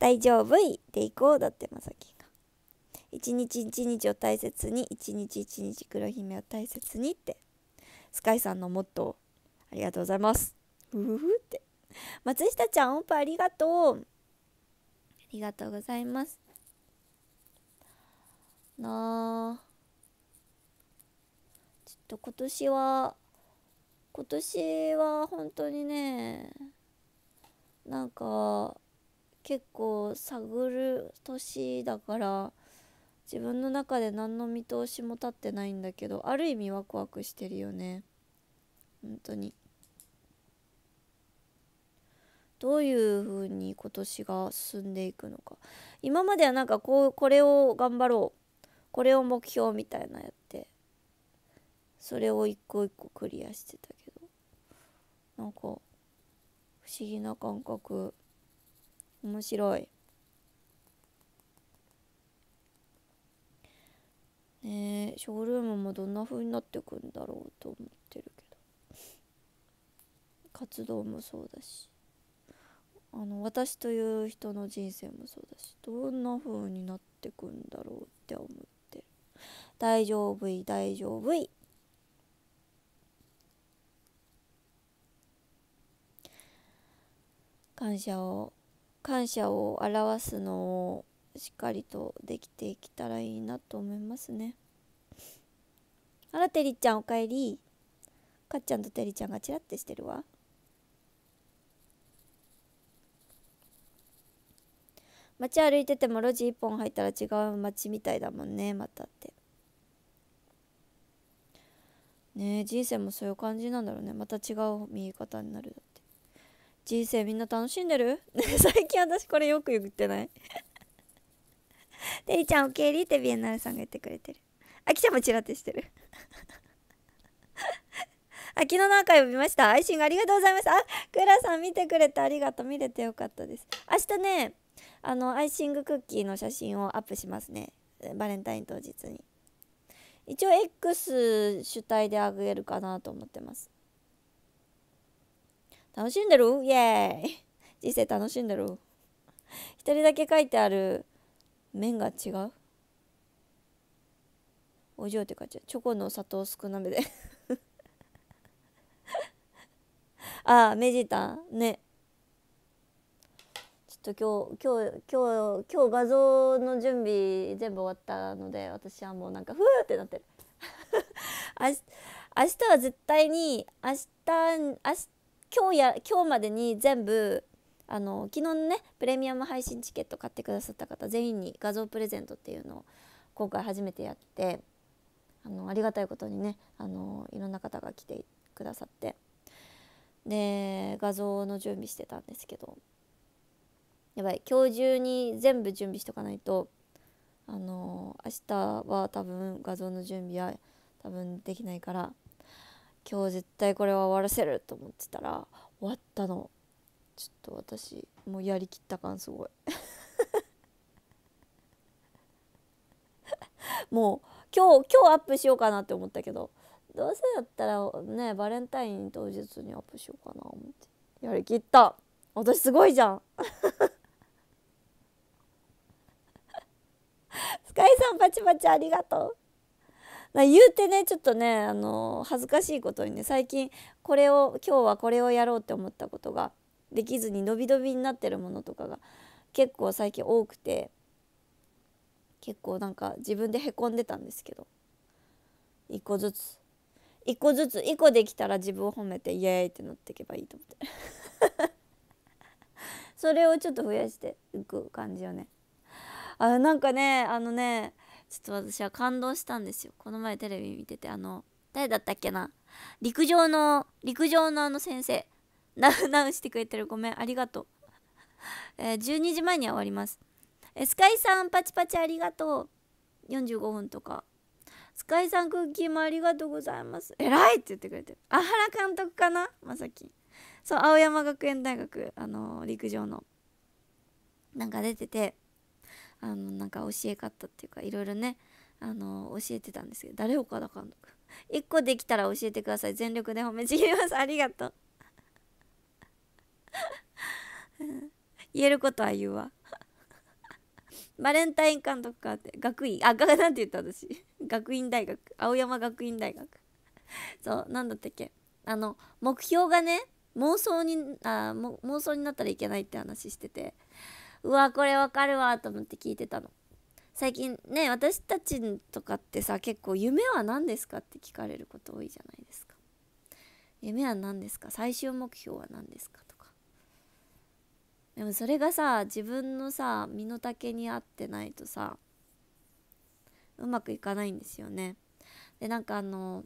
Speaker 1: 大丈夫いでいこうだってまさきが一日一日を大切に一日一日黒姫を大切にってスカイさんのモットーありがとうございますうふふって松下ちゃん音符ありがとうありがとうございますなあちょっと今年は今年は本当にねなんか結構探る年だから自分の中で何の見通しも立ってないんだけどある意味ワクワクしてるよね本当にどういうふうに今年が進んでいくのか今まではなんかこうこれを頑張ろうこれを目標みたいなやってそれを一個一個クリアしてたけどなんか不思議な感覚面白いねえショールームもどんな風になってくんだろうと思ってるけど活動もそうだしあの私という人の人生もそうだしどんな風になってくんだろうって思ってる大丈夫い大丈夫い感謝を感謝を表すのをしっかりとできていけたらいいなと思いますね。あらてりちゃんおかえりかっちゃんとてりちゃんがちらってしてるわ街歩いてても路地一本入ったら違う街みたいだもんねまたってねえ人生もそういう感じなんだろうねまた違う見え方になる人生みんな楽しんでる 最近私これよく言ってないデり ちゃんおけりってビエンナルさんが言ってくれてるあきちゃんもちらってしてる あ昨日の赤呼びましたアイシングありがとうございますあクラさん見てくれてありがとう見れてよかったです明日ねあのアイシングクッキーの写真をアップしますねバレンタイン当日に一応 X 主体であげるかなと思ってます楽しんでるイエーイ人生楽しんでる一人だけ書いてある面が違うお嬢って書いてあるチョコの砂糖少なめで ああメジタンねちょっと今日今日今日今日画像の準備全部終わったので私はもうなんかふーってなってる 明日は絶対に明日明日今日や今日までに全部あの昨日のねプレミアム配信チケット買ってくださった方全員に画像プレゼントっていうのを今回初めてやってあのありがたいことにねあのいろんな方が来てくださってで画像の準備してたんですけどやばい今日中に全部準備しとかないとあの明日は多分画像の準備は多分できないから今日絶対これは終わらせると思ってたら終わったのちょっと私もうやりきった感すごい もう今日今日アップしようかなって思ったけどどうせだったらねバレンタイン当日にアップしようかな思ってやりきった私すごいじゃん スカイさんパチパチありがとうまあ、言うてねちょっとね、あの恥ずかしいことにね最近これを今日はこれをやろうって思ったことができずに伸び伸びになってるものとかが結構最近多くて結構なんか自分でへこんでたんですけど1個ずつ1個ずつ1個できたら自分を褒めてイエーイってなっていけばいいと思って それをちょっと増やしていく感じよねあなんかねあのねちょっと私は感動したんですよこの前テレビ見ててあの誰だったっけな陸上の陸上のあの先生ナウナウしてくれてるごめんありがとう、えー、12時前には終わりますえスカイさんパチパチありがとう45分とかスカイさんクッキーもありがとうございます偉いって言ってくれてるあ原監督かなまさきそう青山学園大学あのー、陸上のなんか出ててあのなんか教え方っていうかいろいろねあの教えてたんですけど誰岡田監督1個できたら教えてください全力で褒めちぎりますありがとう 言えることは言うわバレンタイン監督かって学院あ学なんて言った私学院大学青山学院大学そうなんだったっけあの目標がね妄想にあ妄想になったらいけないって話しててうわこれわかるわと思って聞いてたの最近ね私たちとかってさ結構夢は何ですかって聞かれること多いじゃないですか夢は何ですか最終目標は何ですかとかでもそれがさ自分のさ身の丈に合ってないとさうまくいかないんですよねでなんかあの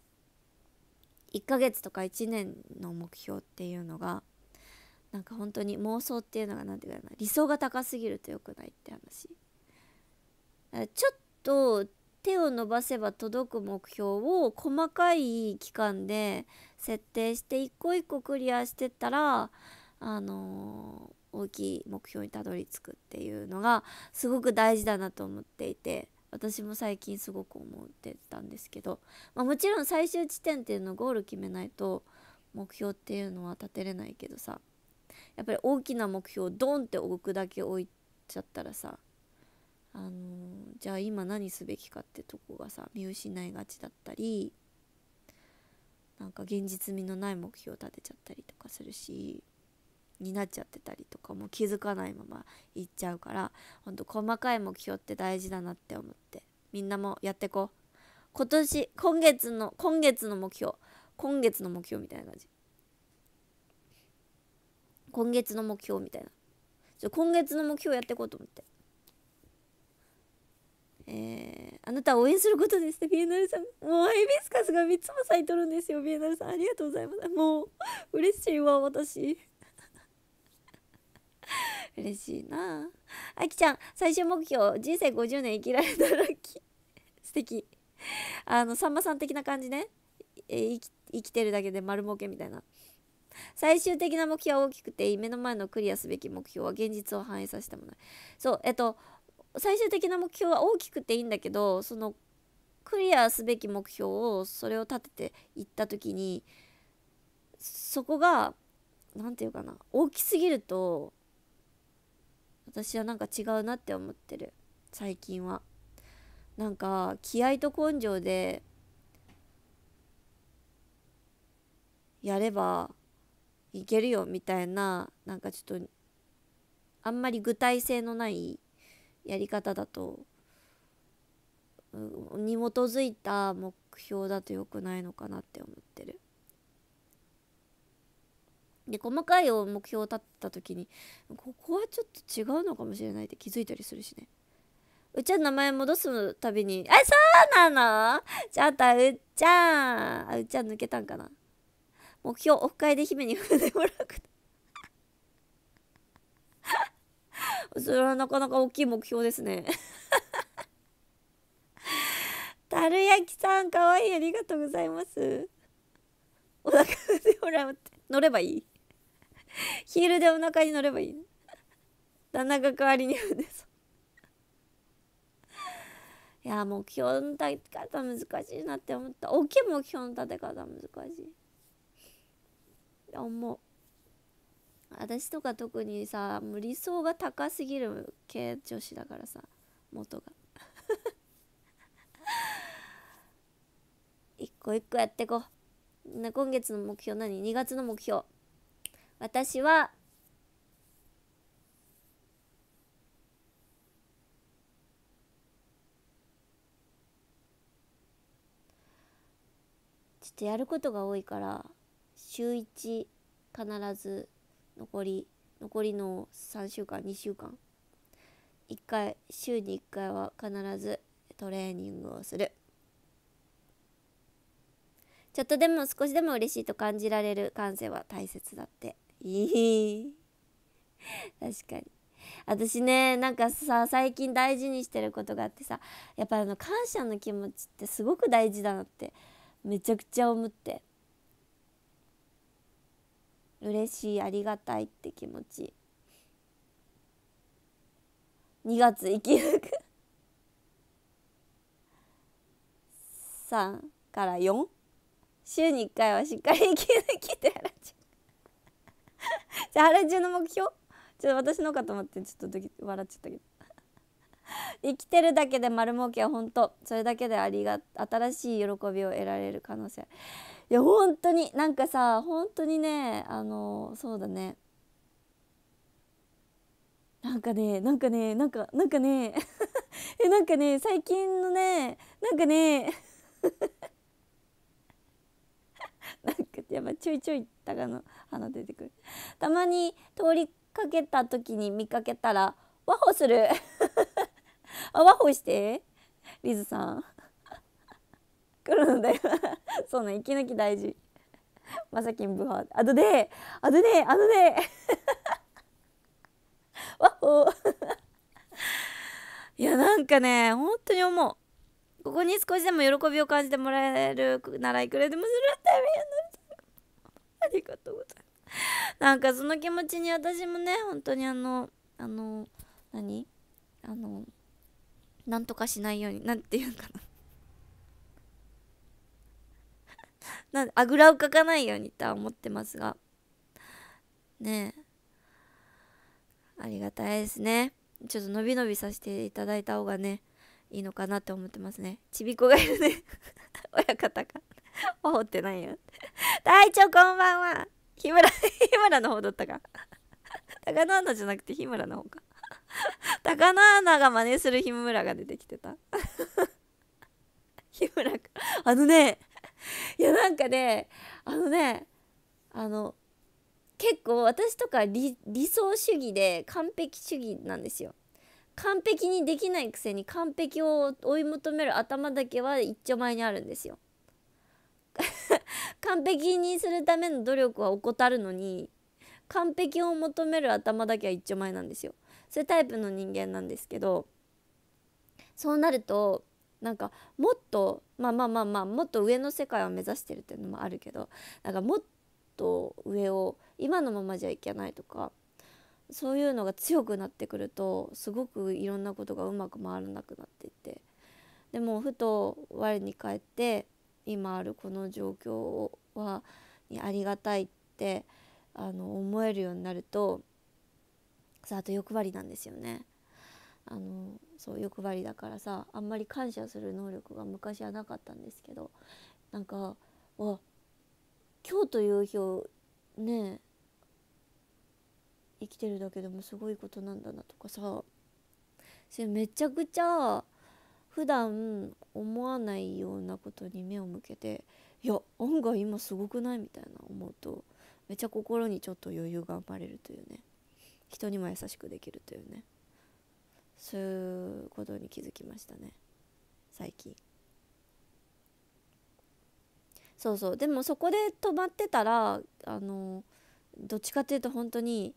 Speaker 1: 1ヶ月とか1年の目標っていうのがなんか本当に妄想っていうのが何て言うかな理想が高すぎると良くないって話ちょっと手を伸ばせば届く目標を細かい期間で設定して一個一個クリアしてったらあのー、大きい目標にたどり着くっていうのがすごく大事だなと思っていて私も最近すごく思ってたんですけど、まあ、もちろん最終地点っていうのゴール決めないと目標っていうのは立てれないけどさやっぱり大きな目標をドンって置くだけ置いちゃったらさあのー、じゃあ今何すべきかってとこがさ見失いがちだったりなんか現実味のない目標を立てちゃったりとかするしになっちゃってたりとかも気づかないままいっちゃうからほんと細かい目標って大事だなって思ってみんなもやってこう今年今月の今月の目標今月の目標みたいな感じ今月の目標みたいな今月の目標やっていこうと思ってえー、あなたを応援することですってビエナルさんもうイビスカスが3つも咲いとるんですよビエナルさんありがとうございますもう嬉しいわ私 嬉しいなあきちゃん最終目標人生50年生きられたら 素敵あのさんまさん的な感じね、えー、生きてるだけで丸儲けみたいな最終的な目標は大きくて目の前のクリアすべき目標は現実を反映させたものそうえっと最終的な目標は大きくていいんだけどそのクリアすべき目標をそれを立てていった時にそこが何て言うかな大きすぎると私はなんか違うなって思ってる最近は。なんか気合と根性でやればいけるよみたいななんかちょっとあんまり具体性のないやり方だとに基づいた目標だと良くないのかなって思ってる。で細かいを目標を立てた時にここはちょっと違うのかもしれないって気づいたりするしね。うっちゃん名前戻すたびに「えそうなのちょっとうっちゃんあうっちゃん抜けたんかな目標オフ会で姫に踏んでもらうそれはなかなか大きい目標ですねたるやきさんかわいいありがとうございますお腹踏んでもらうって乗ればいいヒールでお腹に乗ればいい旦那が代わりに踏んでそういや目標の立て方難しいなって思った大きい目標の立て方難しいい思う私とか特にさもう理想が高すぎる系女子だからさ元が 一個一個やってこな今月の目標何 ?2 月の目標私はちょっとやることが多いから週1必ず残り残りの3週間2週間1回週に1回は必ずトレーニングをするちょっとでも少しでも嬉しいと感じられる感性は大切だっていい 確かに私ねなんかさ最近大事にしてることがあってさやっぱあの感謝の気持ちってすごく大事だなってめちゃくちゃ思って。嬉しいありがたいって気持ち2月生き抜く3から4週に1回はしっかり生き抜きってゃうじゃあ原中の目標ちょっと私のかと思ってちょっと笑っちゃったけど生きてるだけで丸儲けは本当それだけでありが新しい喜びを得られる可能性あるいや本当になんかさ本当にねあのそうだねなんかねなんかねなんかなんかね えなんかね最近のねなんかね なんかやっぱちょいちょいかの鼻出てくるたまに通りかけた時に見かけたらワホする あワホしてリズさん来るんだよそうね息抜き大事まさきんぶはあとであとであとでわっほいやなんかね本当に思うここに少しでも喜びを感じてもらえるならいくらでもするってありがとうございますなんかその気持ちに私もね本当にあのあの何あのなんとかしないようになんていうかななんあぐらをかかないようにとは思ってますがねえありがたいですねちょっと伸び伸びさせていただいた方がねいいのかなって思ってますねちびっがいるね 親方かおってないよ大長こんばんは日村日村の方だったか高野アナじゃなくて日村の方か高野アナが真似する日村が出てきてた 日村あのねいやなんかねあのねあの結構私とか理想主義で完璧主義なんですよ。完璧にできないくせに完璧を追い求める頭だけは一丁前にあるんですよ。完璧にするための努力は怠るのに完璧を求める頭だけは一丁前なんですよ。そういうタイプの人間なんですけどそうなるとなんかもっとまあまあまあまあもっと上の世界を目指してるっていうのもあるけどなんかもっと上を今のままじゃいけないとかそういうのが強くなってくるとすごくいろんなことがうまく回らなくなっていってでもふと我に返って今あるこの状況はにありがたいってあの思えるようになるとさあと欲張りなんですよね。あのそう欲張りだからさあんまり感謝する能力が昔はなかったんですけどなんかわ今日という日をね生きてるだけでもすごいことなんだなとかさそれめちゃくちゃ普段思わないようなことに目を向けていや案外今すごくないみたいな思うとめちゃ心にちょっと余裕が生まれるというね人にも優しくできるというね。そういうことに気づきましたね最近そうそうでもそこで止まってたらあのどっちかっていうと本当に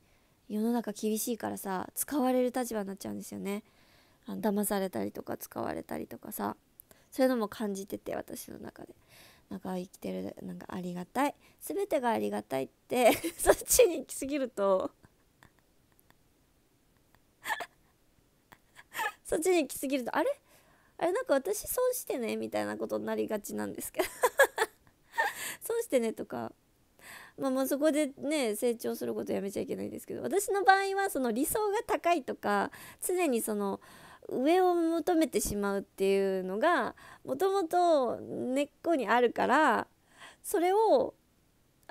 Speaker 1: 世の中厳しいからさ使われる立場になっちゃうんですよね騙されたりとか使われたりとかさそういうのも感じてて私の中でなんか生きてるなんかありがたい全てがありがたいって そっちに行き過ぎるとそっちに行き過ぎるとあれあれなんか私損してねみたいなことになりがちなんですけど 損してねとかまあ、もうそこでね成長することやめちゃいけないんですけど私の場合はその理想が高いとか常にその上を求めてしまうっていうのがもともと根っこにあるからそれを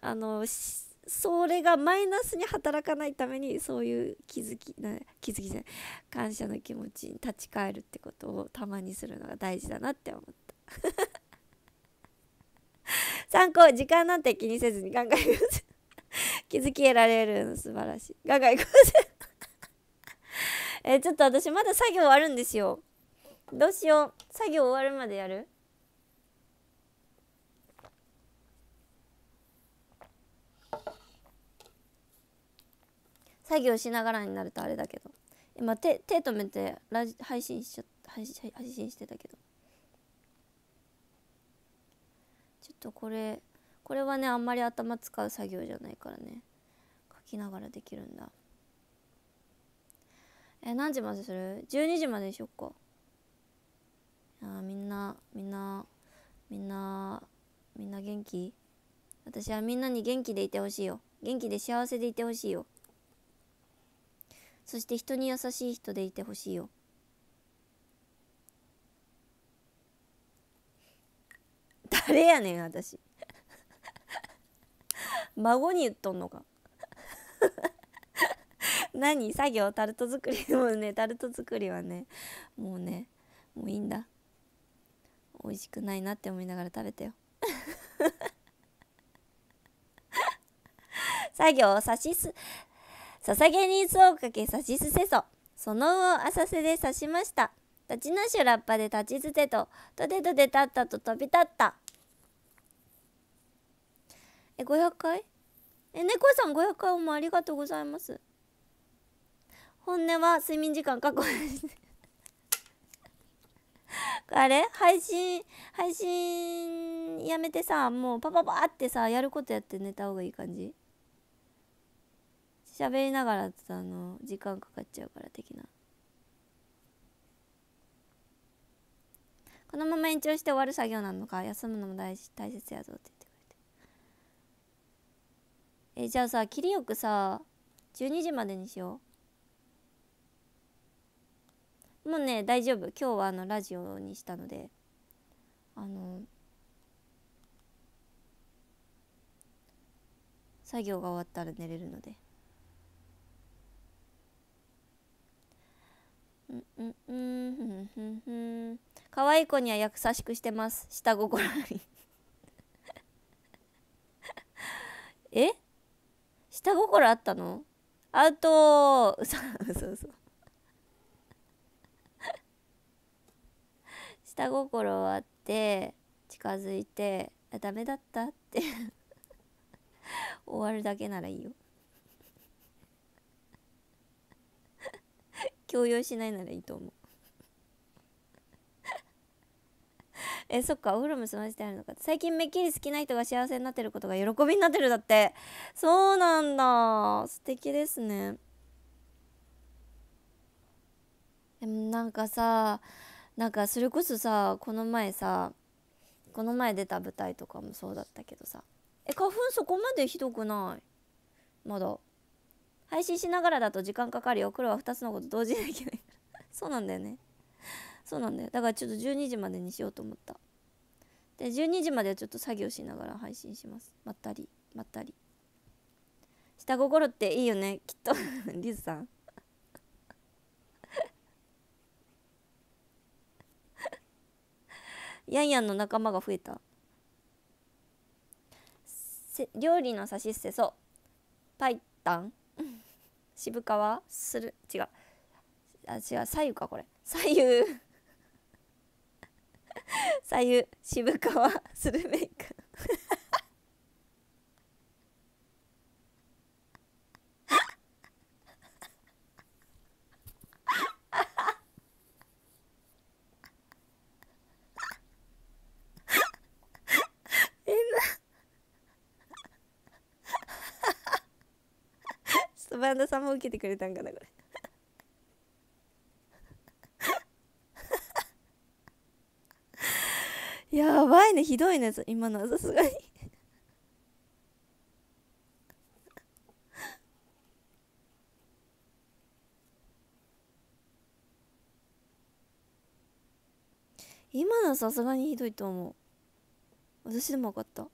Speaker 1: あのしそれがマイナスに働かないためにそういう気づきな気づきじゃない感謝の気持ちに立ち返るってことをたまにするのが大事だなって思った 参考時間なんて気にせずに考え行こうぜ 気づき得られるの素晴らしいガ え行こうぜえちょっと私まだ作業あるんですよどうしよう作業終わるまでやる作業しながらになるとあれだけど今手手止めてラジ配信しちゃ配信配信してたけどちょっとこれこれはねあんまり頭使う作業じゃないからね書きながらできるんだえ何時までする ?12 時まででしよっかあみんなみんなみんなみんな元気私はみんなに元気でいてほしいよ元気で幸せでいてほしいよそして人に優しい人でいてほしいよ 誰やねん私 孫に言っとんのか 何作業タルト作りもねタルト作りはねもうねもういいんだ美味しくないなって思いながら食べてよ作業さしす捧げに巣をかけ差しすせそ、その後浅瀬で刺しました。立ちなしゅラッパで立ち捨てと、とてとてたったと飛び立った。え、500回え、猫さん500回もありがとうございます。本音は睡眠時間確保です。あれ配信、配信やめてさ、もうパパパってさ、やることやって寝た方がいい感じ喋りながらあの時間かかっちゃうから的なこのまま延長して終わる作業なのか休むのも大事大切やぞって言ってくれてえじゃあさ切りよくさ12時までにしようもうね大丈夫今日はあのラジオにしたのであの作業が終わったら寝れるので。可愛い子には優しくしてます下心にえ下心あったのアウトうそう下心あって近づいてあダメだったって終わるだけならいいよ強要しないならいいと思う えそっかお風呂も済ませてあるのか最近めっきり好きな人が幸せになってることが喜びになってるだってそうなんだ素敵ですねでもなんかさなんかそれこそさこの前さこの前出た舞台とかもそうだったけどさえ花粉そこまでひどくないまだ配信しながらだと時間かかるよ黒は2つのこと同時にできないから そうなんだよねそうなんだよだからちょっと12時までにしようと思ったで12時まではちょっと作業しながら配信しますまったりまったり下心っていいよねきっと リズさん ヤンヤンの仲間が増えた料理のさし捨てそうパイタン渋川する違うあ違う左右かこれ左右 左右渋川するメイクバンドさんも受けてくれたんかなこれ やばいねひどいね今のはさすがに 今のはさすがにひどいと思う私でも分かった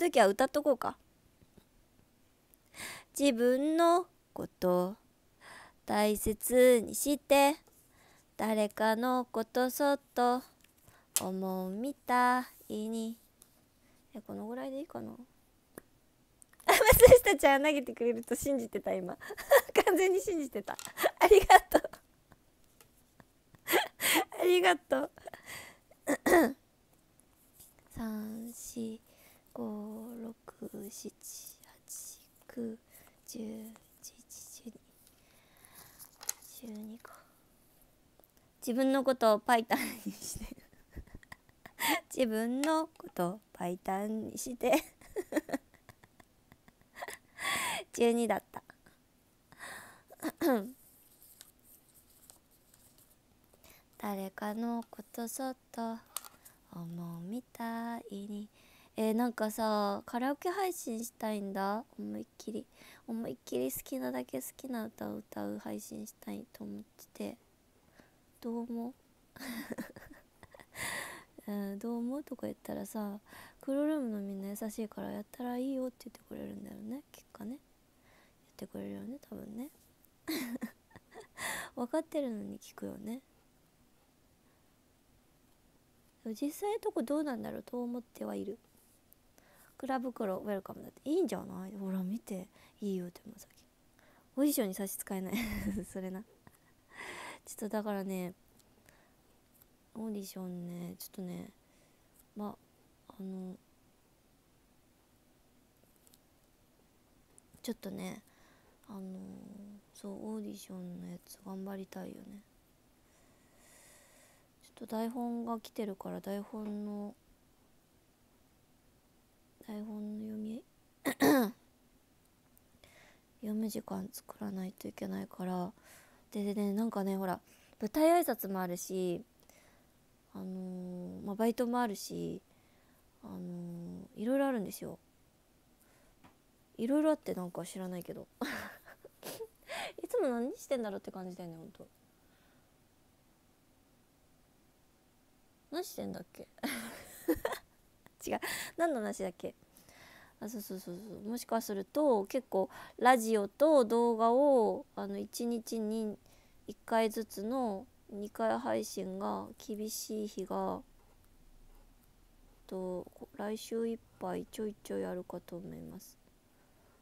Speaker 1: 時は歌っとこうか自分のこと大切にして誰かのことそっと思うみたいにえこのぐらいでいいかな松たちゃん投げてくれると信じてた今 完全に信じてたありがとう ありがとう3 4 五六七八九十十一十二十二2か自分のことをパイタンにして 自分のことをパイタンにして 十二だった 誰かのことそっと思うみたいにえー、なんかさカラオケ配信したいんだ思いっきり思いっきり好きなだけ好きな歌を歌う配信したいと思っててどうもうんどう思 とか言ったらさ黒ルームのみんな優しいからやったらいいよって言ってくれるんだよね結果ねやってくれるよね多分ね 分かってるのに聞くよね実際のとこどうなんだろうと思ってはいるク袋ウェルカムだっていいんじゃないほら見ていいよ手間先オーディションに差し支えない それなちょっとだからねオーディションねちょっとねまああのちょっとねあのそうオーディションのやつ頑張りたいよねちょっと台本が来てるから台本の台本の読み 読む時間作らないといけないからででねなんかねほら舞台挨拶もあるしあのー、まあ、バイトもあるしあのー、いろいろあるんですよいろいろあってなんか知らないけど いつも何してんだろうって感じだよねほんと何してんだっけ違う何の話だっけあそうそうそうそうもしかすると結構ラジオと動画をあの1日に1回ずつの2回配信が厳しい日がと来週いっぱいちょいちょいあるかと思います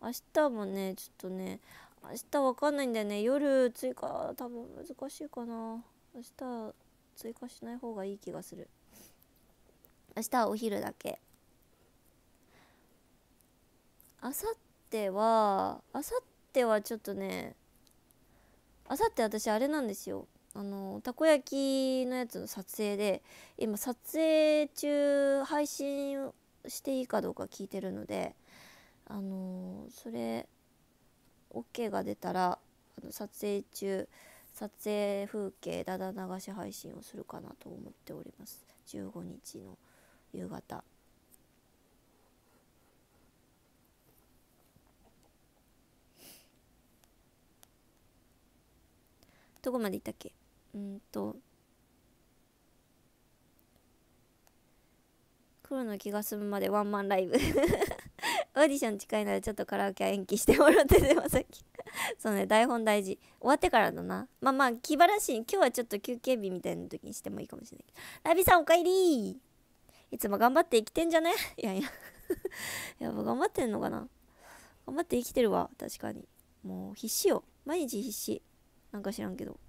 Speaker 1: 明日もねちょっとね明日わかんないんだよね夜追加多分難しいかな明日追加しない方がいい気がする明日はお昼だけあさってはあさってはちょっとねあさって私あれなんですよあのたこ焼きのやつの撮影で今撮影中配信していいかどうか聞いてるのであのそれ OK が出たらあの撮影中撮影風景だだ流し配信をするかなと思っております15日の夕方どこまで行ったっけうんと黒の気が済むまでワンマンライブ オーディション近いのでちょっとカラオケは延期してもらっててもさっき そうね台本大事終わってからだなまあまあ気晴らしい今日はちょっと休憩日みたいな時にしてもいいかもしれないラビさんおかえりいつも頑張って生きてんじゃね いやいや やっぱ頑張ってんのかな頑張って生きてるわ確かにもう必死よ毎日必死なんか知らんけど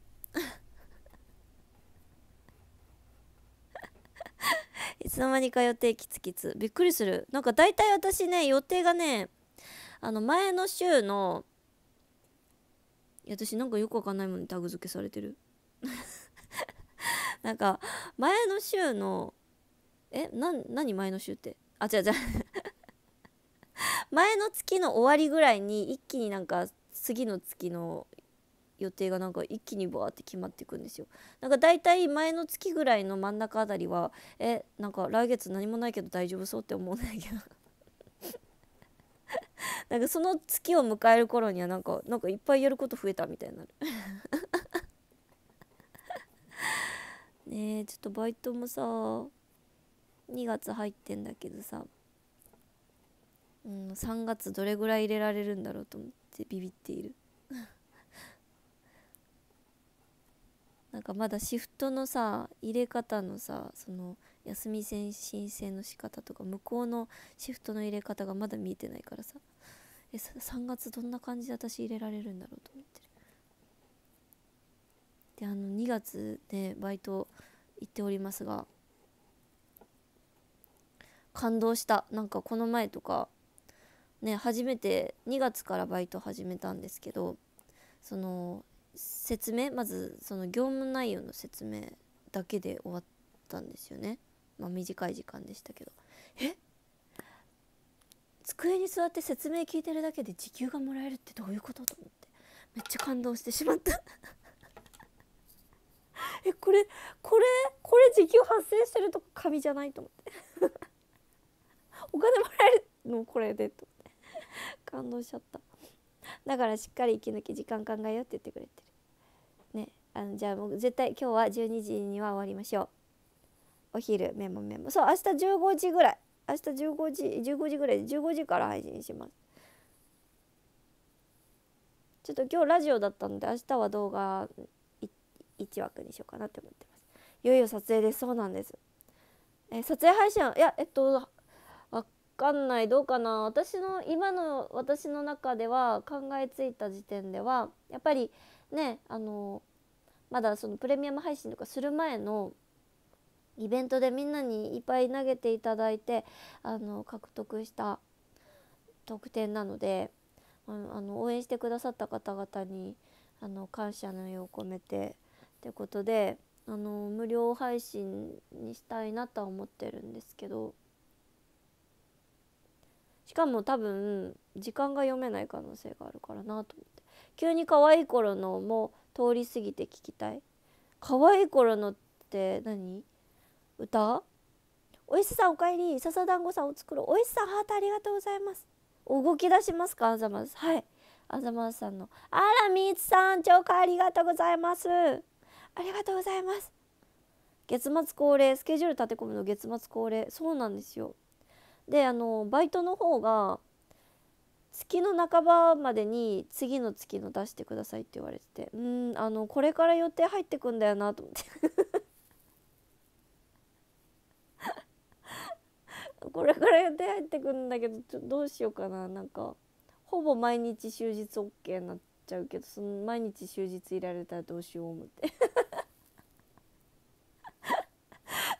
Speaker 1: いつの間にか予定キツキツびっくりするなんか大体私ね予定がねあの前の週の私なんかよくわかんないものにタグ付けされてるなんか前の週のえな何前の週ってあ違う違う 前の月の終わりぐらいに一気になんか次の月の予定がなんか一気にバーって決まっていくんですよなんか大体前の月ぐらいの真ん中あたりはえなんか来月何もないけど大丈夫そうって思うんだけど なんかその月を迎える頃にはなんかなんかいっぱいやること増えたみたいになる ねえちょっとバイトもさ2月入ってんだけどさ、うん、3月どれぐらい入れられるんだろうと思ってビビっている なんかまだシフトのさ入れ方のさその休み申請の仕方とか向こうのシフトの入れ方がまだ見えてないからさえ3月どんな感じで私入れられるんだろうと思ってるであの2月でバイト行っておりますが感動したなんかこの前とかね初めて2月からバイト始めたんですけどその説明まずその業務内容の説明だけで終わったんですよねまあ短い時間でしたけどえ机に座って説明聞いてるだけで時給がもらえるってどういうことと思ってめっちゃ感動してしまった えこれこれこれ時給発生してるとか紙じゃないと思ってお金もらえるのこれでと感動しちゃっただからしっかり息抜き時間考えようって言ってくれてるねあのじゃあもう絶対今日は12時には終わりましょうお昼メモメモそう明日15時ぐらい明日15時15時ぐらいで15時から配信しますちょっと今日ラジオだったので明日は動画1枠にしようかなって思ってますいよいよ撮影ですそうなんですえ撮影配信いやえっとかんないどうかな私の今の私の中では考えついた時点ではやっぱりねあのまだそのプレミアム配信とかする前のイベントでみんなにいっぱい投げていただいてあの獲得した得点なのであの応援してくださった方々にあの感謝の意を込めてってことであの無料配信にしたいなとは思ってるんですけど。しかも多分時間が読めない可能性があるからなと思って急に可愛い頃のも通り過ぎて聞きたい可愛い頃のって何歌おいしさんおかえり笹団子さんを作るおいしさんハートありがとうございます動き出しますかあざますはいあざますさんのあらみーつさん超過ありがとうございますありがとうございます月末恒例スケジュール立て込むの月末恒例そうなんですよであのバイトの方が月の半ばまでに次の月の出してくださいって言われててうんあのこれから予定入ってくんだよなと思って これから予定入ってくんだけどちょどうしようかななんかほぼ毎日終日 OK になっちゃうけどその毎日終日いられたらどうしよう思って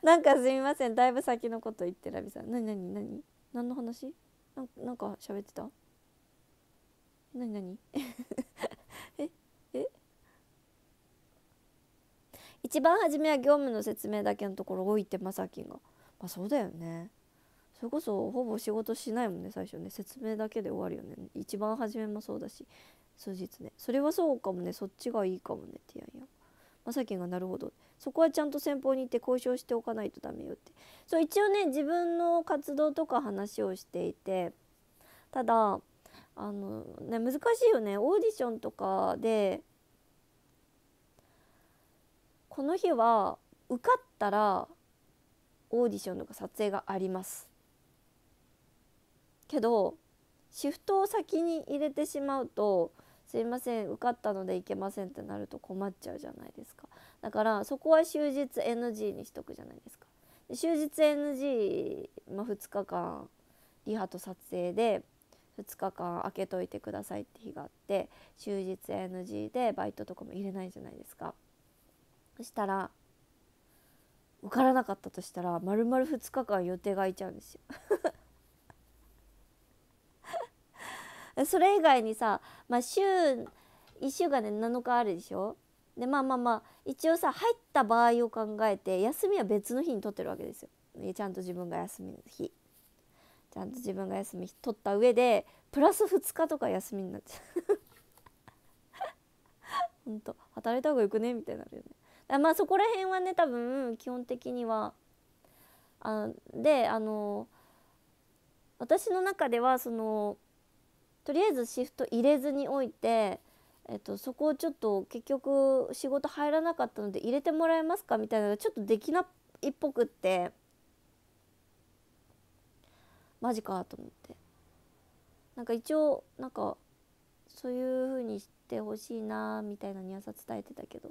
Speaker 1: なんかすみませんだいぶ先のこと言ってラビさん何何何何の話ななんか喋ってた何何 ええ一番初めは業務の説明だけのところ多いってまさきんがまあそうだよねそれこそほぼ仕事しないもんね最初ね説明だけで終わるよね一番初めもそうだし数日ねそれはそうかもねそっちがいいかもねティアンまさきんがなるほどそこはちゃんと先方に行って交渉しておかないとダメよってそう一応ね自分の活動とか話をしていてただあの、ね、難しいよねオーディションとかでこの日は受かったらオーディションとか撮影がありますけどシフトを先に入れてしまうとすいません受かったので行けませんってなると困っちゃうじゃないですかだからそこは終日 NG にしとくじゃないですか。終日 NG、まあ、2日間リハと撮影で2日間空けといてくださいって日があって終日 NG でバイトとかも入れないじゃないですか。そしたら受からなかったとしたら丸々2日間予定が空いちゃうんですよ それ以外にさ、まあ週、週1週間で7日あるでしょでまあまあまあ一応さ入った場合を考えて休みは別の日に取ってるわけですよ。ちゃんと自分が休みの日ちゃんと自分が休み取った上でプラス2日とか休みになっちゃう ほんと働いた方がよくねみたいになるよねまあそこら辺はね多分基本的にはあであの私の中ではそのとりあえずシフト入れずにおいてえっと、そこをちょっと結局仕事入らなかったので入れてもらえますかみたいなのがちょっとできないっぽくってマジかと思ってなんか一応なんかそういう風にしてほしいなみたいなにはさ伝えてたけど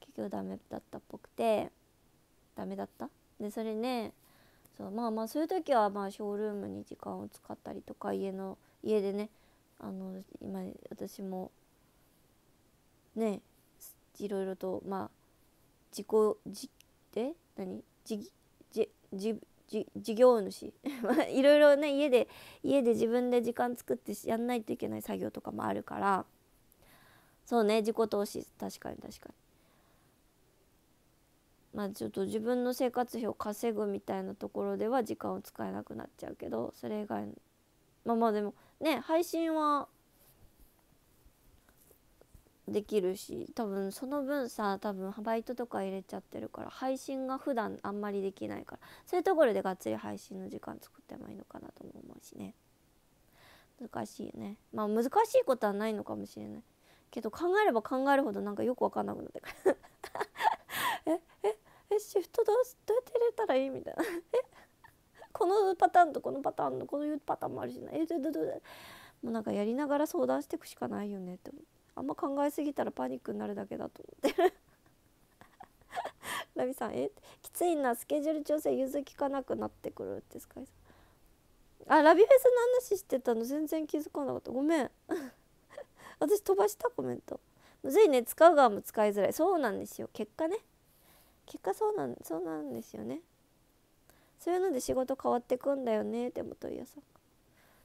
Speaker 1: 結局ダメだったっぽくてダメだったでそれねそうまあまあそういう時はまあショールームに時間を使ったりとか家の家でねあの今私もねいろいろとまあ自己じえ何じじじじ事業主 いろいろね家で家で自分で時間作ってやんないといけない作業とかもあるからそうね自己投資確かに確かに。まあちょっと自分の生活費を稼ぐみたいなところでは時間を使えなくなっちゃうけどそれ以外まあまあでもね配信はできるし多分その分さ多分バイトとか入れちゃってるから配信が普段あんまりできないからそういうところでがっつり配信の時間作ってもいいのかなとも思うしね難しいよねまあ難しいことはないのかもしれないけど考えれば考えるほどなんかよく分かんなくなってくる えええシフトどうどうやって入れたらいいみたいなえこのパターンとこのパターンのこういうパターンもあるしなえどどどもうなんかやりながら相談していくしかないよねって思う。あんま考えすぎたらパニックになるだけだと思ってるラビさんえきついなスケジュール調整融通きかなくなってくるってスカイさんあラビフェスの話してたの全然気づかなかったごめん 私飛ばしたコメントむずいね使う側も使いづらいそうなんですよ結果ね結果そうなんそうなんですよねそういうので仕事変わってくんだよねでもといやさん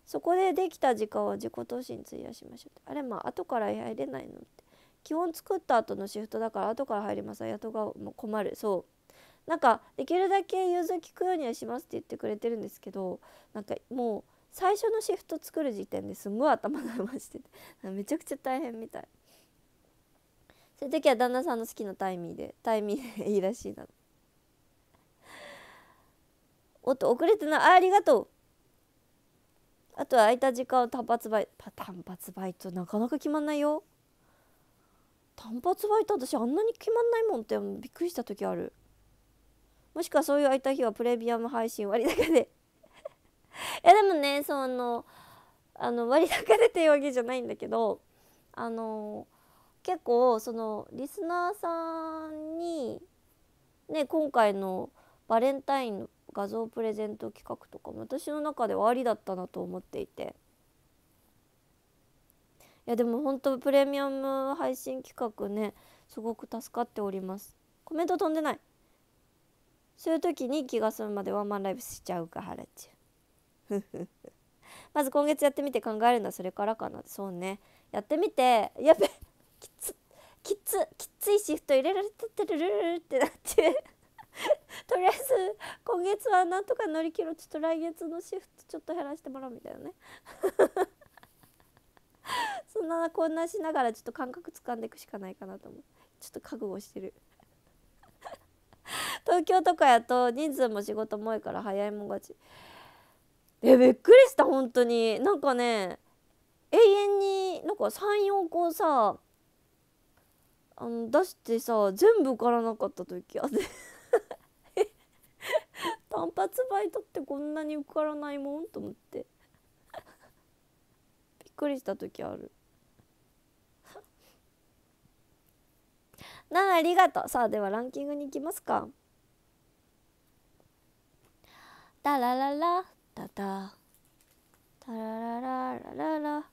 Speaker 1: そこでできた時間は自己投資に費やしましょうあれまあ後から入れないのって基本作った後のシフトだから後から入ります雇うがも困るそうなんかできるだけ融通聞くようにはしますって言ってくれてるんですけどなんかもう最初のシフト作る時点ですんごい頭が回してて めちゃくちゃ大変みたいそういう時は旦那さんの好きなタイミーでタイミーでいいらしいなおっと遅れてないあありがとうあとは空いた時間を単発バイト単発バイトなかなか決まんないよ単発バイト私あんなに決まんないもんってびっくりした時あるもしくはそういう空いた日はプレミアム配信割高で いやでもねそのあの割高でっていうわけじゃないんだけどあの結構そのリスナーさんにね今回のバレンタイン画像プレゼント企画とかも私の中ではありだったなと思っていていやでも本当プレミアム配信企画ねすごく助かっておりますコメント飛んでないそういう時に気が済むまでワンマンライブしちゃうかはらちゅうまず今月やってみて考えるのはそれからかなそうねやってみてやべきつきつきついシフト入れられてってるるるってなって とりあえず今月はなんとか乗り切ろうちょっと来月のシフトちょっと減らしてもらうみたいなね そんなこんなしながらちょっと感覚掴んでいくしかないかなと思うちょっと覚悟してる 東京とかやと人数も仕事も多いから早いもん勝ちえびっくりした本当になんかね永遠になんか34個さあの出してさ全部受からなかった時あって 単発バイトってこんなに受からないもんと思って びっくりした時ある なあありがとうさあではランキングに行きますかタラララタタタララララララ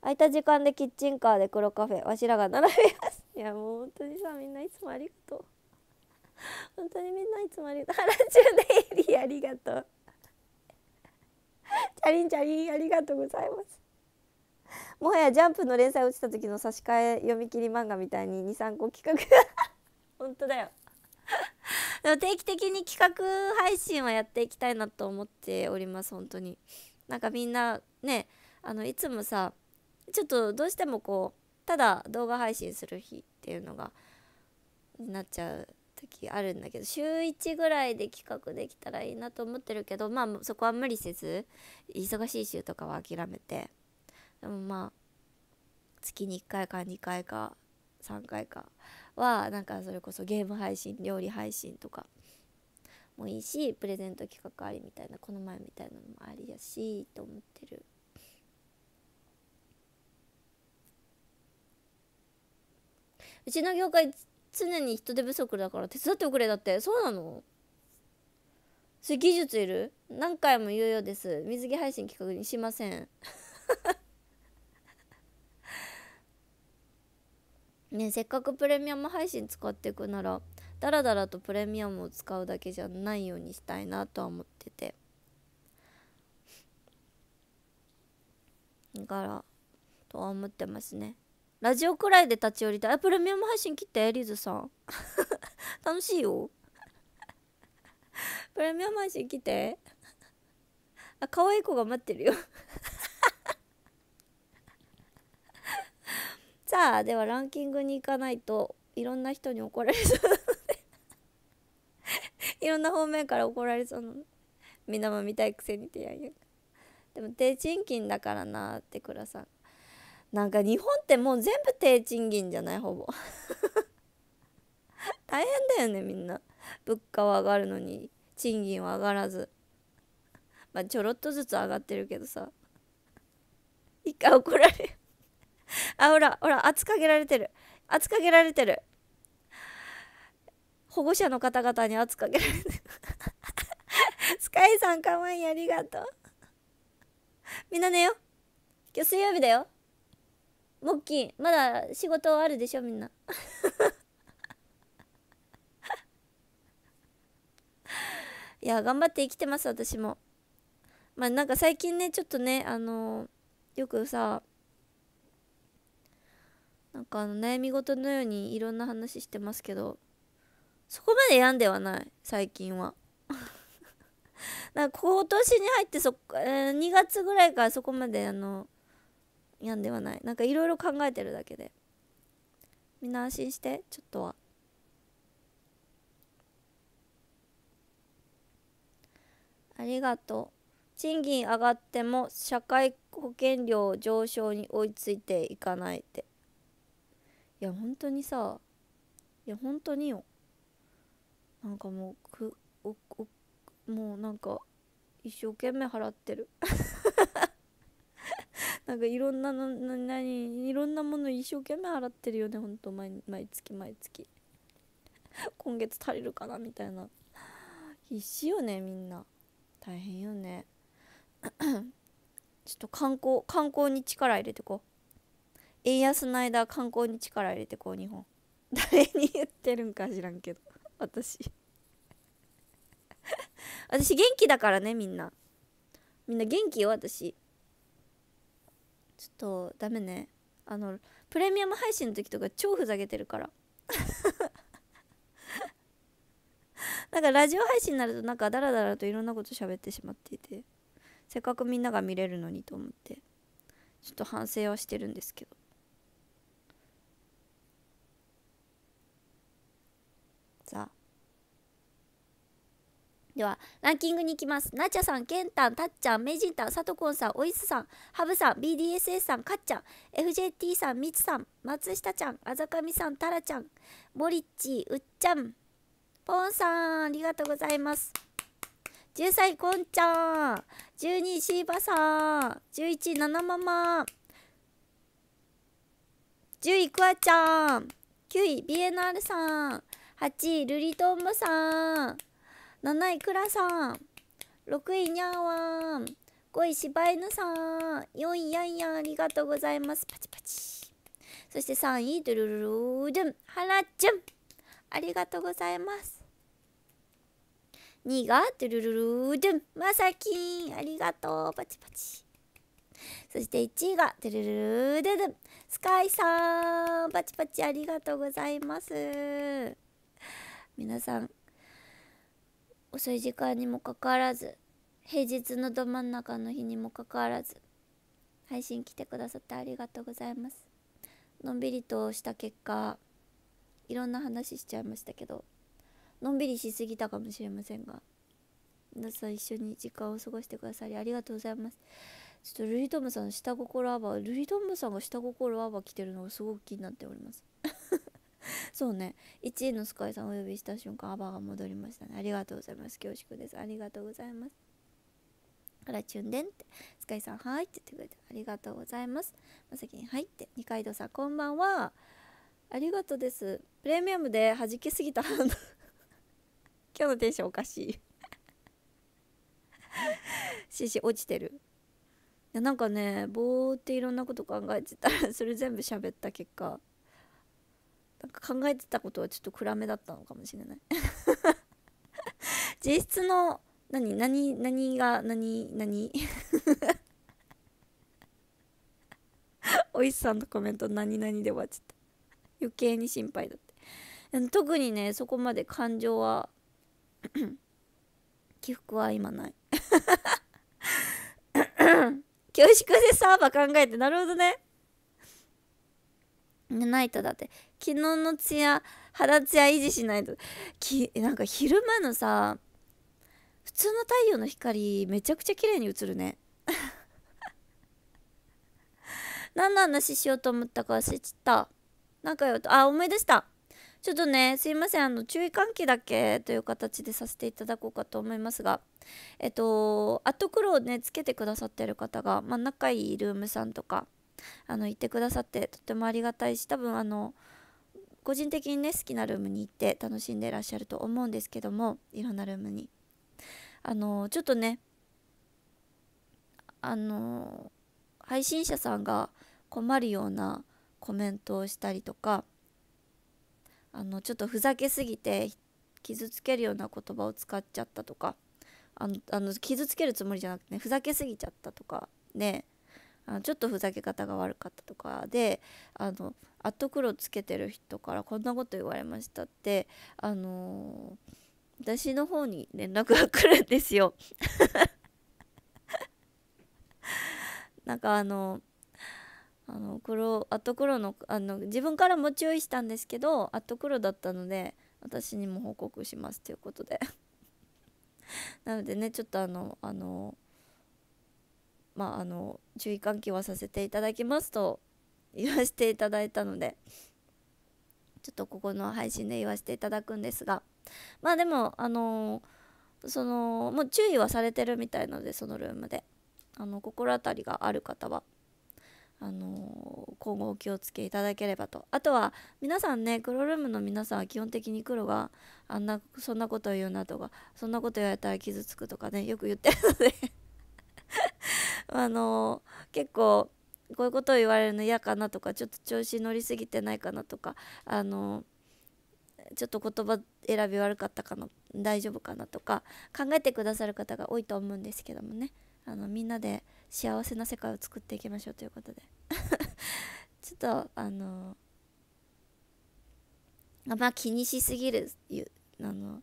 Speaker 1: 空いた時間でキッチンカーで黒カフェわしらが並びますいやもう本当にさみんないつもありがとう 本当にみんないつもありがとう原中ネイリーありがとう チャリンチャリンありがとうございますもはやジャンプの連載落ちた時の差し替え読み切り漫画みたいに23個企画 本当だよでも定期的に企画配信はやっていきたいなと思っております本当になんかみんなねあのいつもさちょっとどうしてもこうただ動画配信する日っていうのがなっちゃう時あるんだけど週1ぐらいで企画できたらいいなと思ってるけどまあそこは無理せず忙しい週とかは諦めてでもまあ月に1回か2回か3回かはなんかそれこそゲーム配信料理配信とかもいいしプレゼント企画ありみたいなこの前みたいなのもありやしと思ってる。うちの業界常に人手不足だから手伝っておくれだってそうなのそれ技術いる何回も言うようです水着配信企画にしません ねせっかくプレミアム配信使っていくならダラダラとプレミアムを使うだけじゃないようにしたいなとは思っててだからとは思ってますねラジオくらいで立ち寄りたい。プレミアム配信切って、リズさん。楽しいよ。プレミアム配信来て。あ、可愛い子が待ってるよ さあ、ではランキングに行かないと、いろんな人に怒られそうなのでいろんな方面から怒られそうなの。みんなも見たいくせにってやんやでも低賃金だからなってくらさん。なんか日本ってもう全部低賃金じゃないほぼ 大変だよねみんな物価は上がるのに賃金は上がらずまあちょろっとずつ上がってるけどさ一回怒られるあほらほら圧かけられてる圧かけられてる保護者の方々に圧かけられてる スカイさんかわいいありがとうみんな寝よう今日水曜日だよモッキーまだ仕事あるでしょみんな いや頑張って生きてます私もまあなんか最近ねちょっとねあのー、よくさなんかあの悩み事のようにいろんな話してますけどそこまで病んではない最近は なんか今年に入ってそ、えー、2月ぐらいからそこまであの病んではないなんかいろいろ考えてるだけでみんな安心してちょっとはありがとう賃金上がっても社会保険料上昇に追いついていかないっていや本当にさいや本当によなんかもうくおおもうなんか一生懸命払ってるなんかいろんなの何いろんなもの一生懸命払ってるよねほんと毎毎月毎月今月足りるかなみたいな必死よねみんな大変よね ちょっと観光観光に力入れてこう円安の間観光に力入れてこう日本誰に言ってるんか知らんけど私 私元気だからねみんなみんな元気よ私ちょっとダメねあのプレミアム配信の時とか超ふざけてるから なんかラジオ配信になるとなんかダラダラといろんなこと喋ってしまっていてせっかくみんなが見れるのにと思ってちょっと反省はしてるんですけどではランキングに行きますなちゃさんけんたんたっちゃんめいじんたんさとこんさんおいすさんハブさん BDSS さんかっちゃん FJT さんみつさん松下ちゃんあざかみさんたらちゃんモリッチうっちゃんぽんさんありがとうございます1 3位、こんちゃん12位しーばさん11位ななまま、10位くわちゃん9位ビエナールさん8位るりとんぼさん7位くらさん6位にゃーわん5位柴犬さん4位やんやんありがとうございますパチパチそして3位ドゥルルルドゥンハラチュンありがとうございます2位がドゥルルルドゥンまさきんありがとうパチパチそして1位がドゥルルルドゥドゥンスカイさんパチパチありがとうございます皆さん遅い時間にもかかわらず平日のど真ん中の日にもかかわらず配信来てくださってありがとうございますのんびりとした結果いろんな話しちゃいましたけどのんびりしすぎたかもしれませんが皆さん一緒に時間を過ごしてくださりありがとうございますちょっとルイトムさんの下心アバールイトムさんが下心アバー来てるのがすごく気になっております そうね1位のスカイさんお呼びした瞬間アバが戻りましたねありがとうございます恐縮ですありがとうございますからチュンデンってスカイさんはいって言ってくれてありがとうございますまさきにはいって二階堂さんこんばんはありがとうですプレミアムで弾けすぎた 今日のテンションおかしいしし 落ちてるなんかねぼーっていろんなこと考えてたらそれ全部喋った結果なんか考えてたことはちょっと暗めだったのかもしれない 実質の何何何が何何 おいしさんのコメント何々で終わっちゃった余計に心配だって特にねそこまで感情は 起伏は今ない 恐縮でサーバー考えてなるほどねナいトだって昨日のツヤ肌ツヤ維持しないときなんか昼間のさ普通の太陽の光めちゃくちゃ綺麗に映るね 何の話しようと思ったか忘れちったなんかよあ思い出したちょっとねすいませんあの注意喚起だけという形でさせていただこうかと思いますがえっとアットクロをねつけてくださってる方が、まあ、仲いいルームさんとかあのいてくださってとってもありがたいし多分あの個人的にね好きなルームに行って楽しんでらっしゃると思うんですけどもいろんなルームにあのちょっとねあの配信者さんが困るようなコメントをしたりとかあのちょっとふざけすぎて傷つけるような言葉を使っちゃったとかあの傷つけるつもりじゃなくてねふざけすぎちゃったとかねあちょっとふざけ方が悪かったとかであのアット黒つけてる人からこんなこと言われましたってあのー、私の方に連絡が来るんですよ なんかあのあの黒アット黒のあの自分からも注意したんですけどアット黒だったので私にも報告しますということで なのでねちょっとあのあのまあ、あの注意喚起はさせていただきますと言わせていただいたのでちょっとここの配信で言わせていただくんですがまあでもあのそのもう注意はされてるみたいなのでそのルームであの心当たりがある方はあの今後お気をつけいただければとあとは皆さんね黒ルームの皆さんは基本的に黒があんなそんなことを言うなとかそんなこと言われたら傷つくとかねよく言ってるのであの結構こういうことを言われるの嫌かなとかちょっと調子乗りすぎてないかなとかあのちょっと言葉選び悪かったかな大丈夫かなとか考えてくださる方が多いと思うんですけどもねあのみんなで幸せな世界を作っていきましょうということで ちょっとあのあんま気にしすぎるあの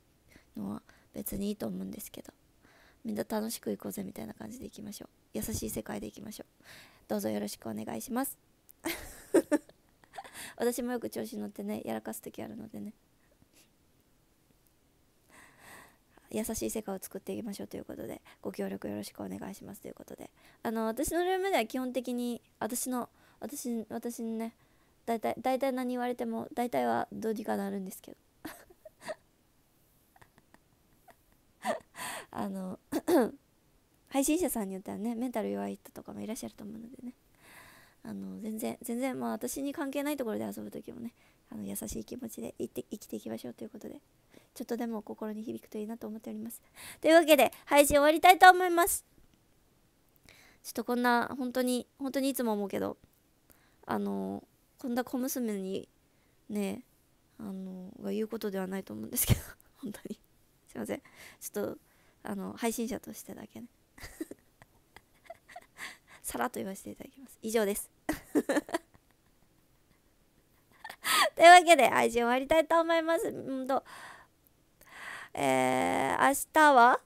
Speaker 1: のは別にいいと思うんですけどみんな楽しく行こうぜみたいな感じでいきましょう優しい世界でいきましょうどうぞよろしくお願いします 私もよく調子乗ってねやらかす時あるのでね優しい世界を作っていきましょうということでご協力よろしくお願いしますということであの私のルームでは基本的に私の私私にね大体大体何言われても大体はどうにかなるんですけどあの 配信者さんによってはねメンタル弱い人とかもいらっしゃると思うのでねあの全然全然まあ私に関係ないところで遊ぶ時もねあの優しい気持ちで生きていきましょうということでちょっとでも心に響くといいなと思っておりますというわけで配信終わりたいと思いますちょっとこんな本当に本当にいつも思うけどあのこんな小娘にねあのが言うことではないと思うんですけど本当にすいませんちょっとあの配信者としてだけね さらっと言わせていただきます以上です というわけで配信終わりたいと思いますうんとえー、明日は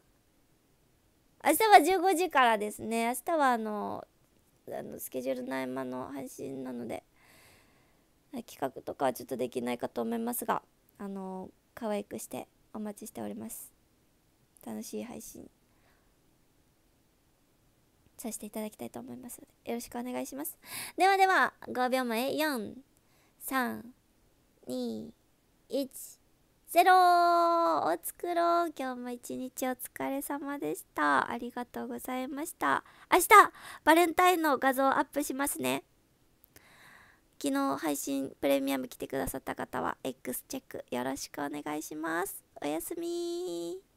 Speaker 1: 明日は15時からですね明日はあのあのスケジュールの合間の配信なので企画とかはちょっとできないかと思いますがあの可愛くしてお待ちしております楽しい配信させていただきたいと思いますのでよろしくお願いしますではでは5秒前4321 0ロを作ろう今日も一日お疲れ様でしたありがとうございました明日バレンタインの画像アップしますね昨日配信プレミアム来てくださった方は X チェックよろしくお願いしますおやすみ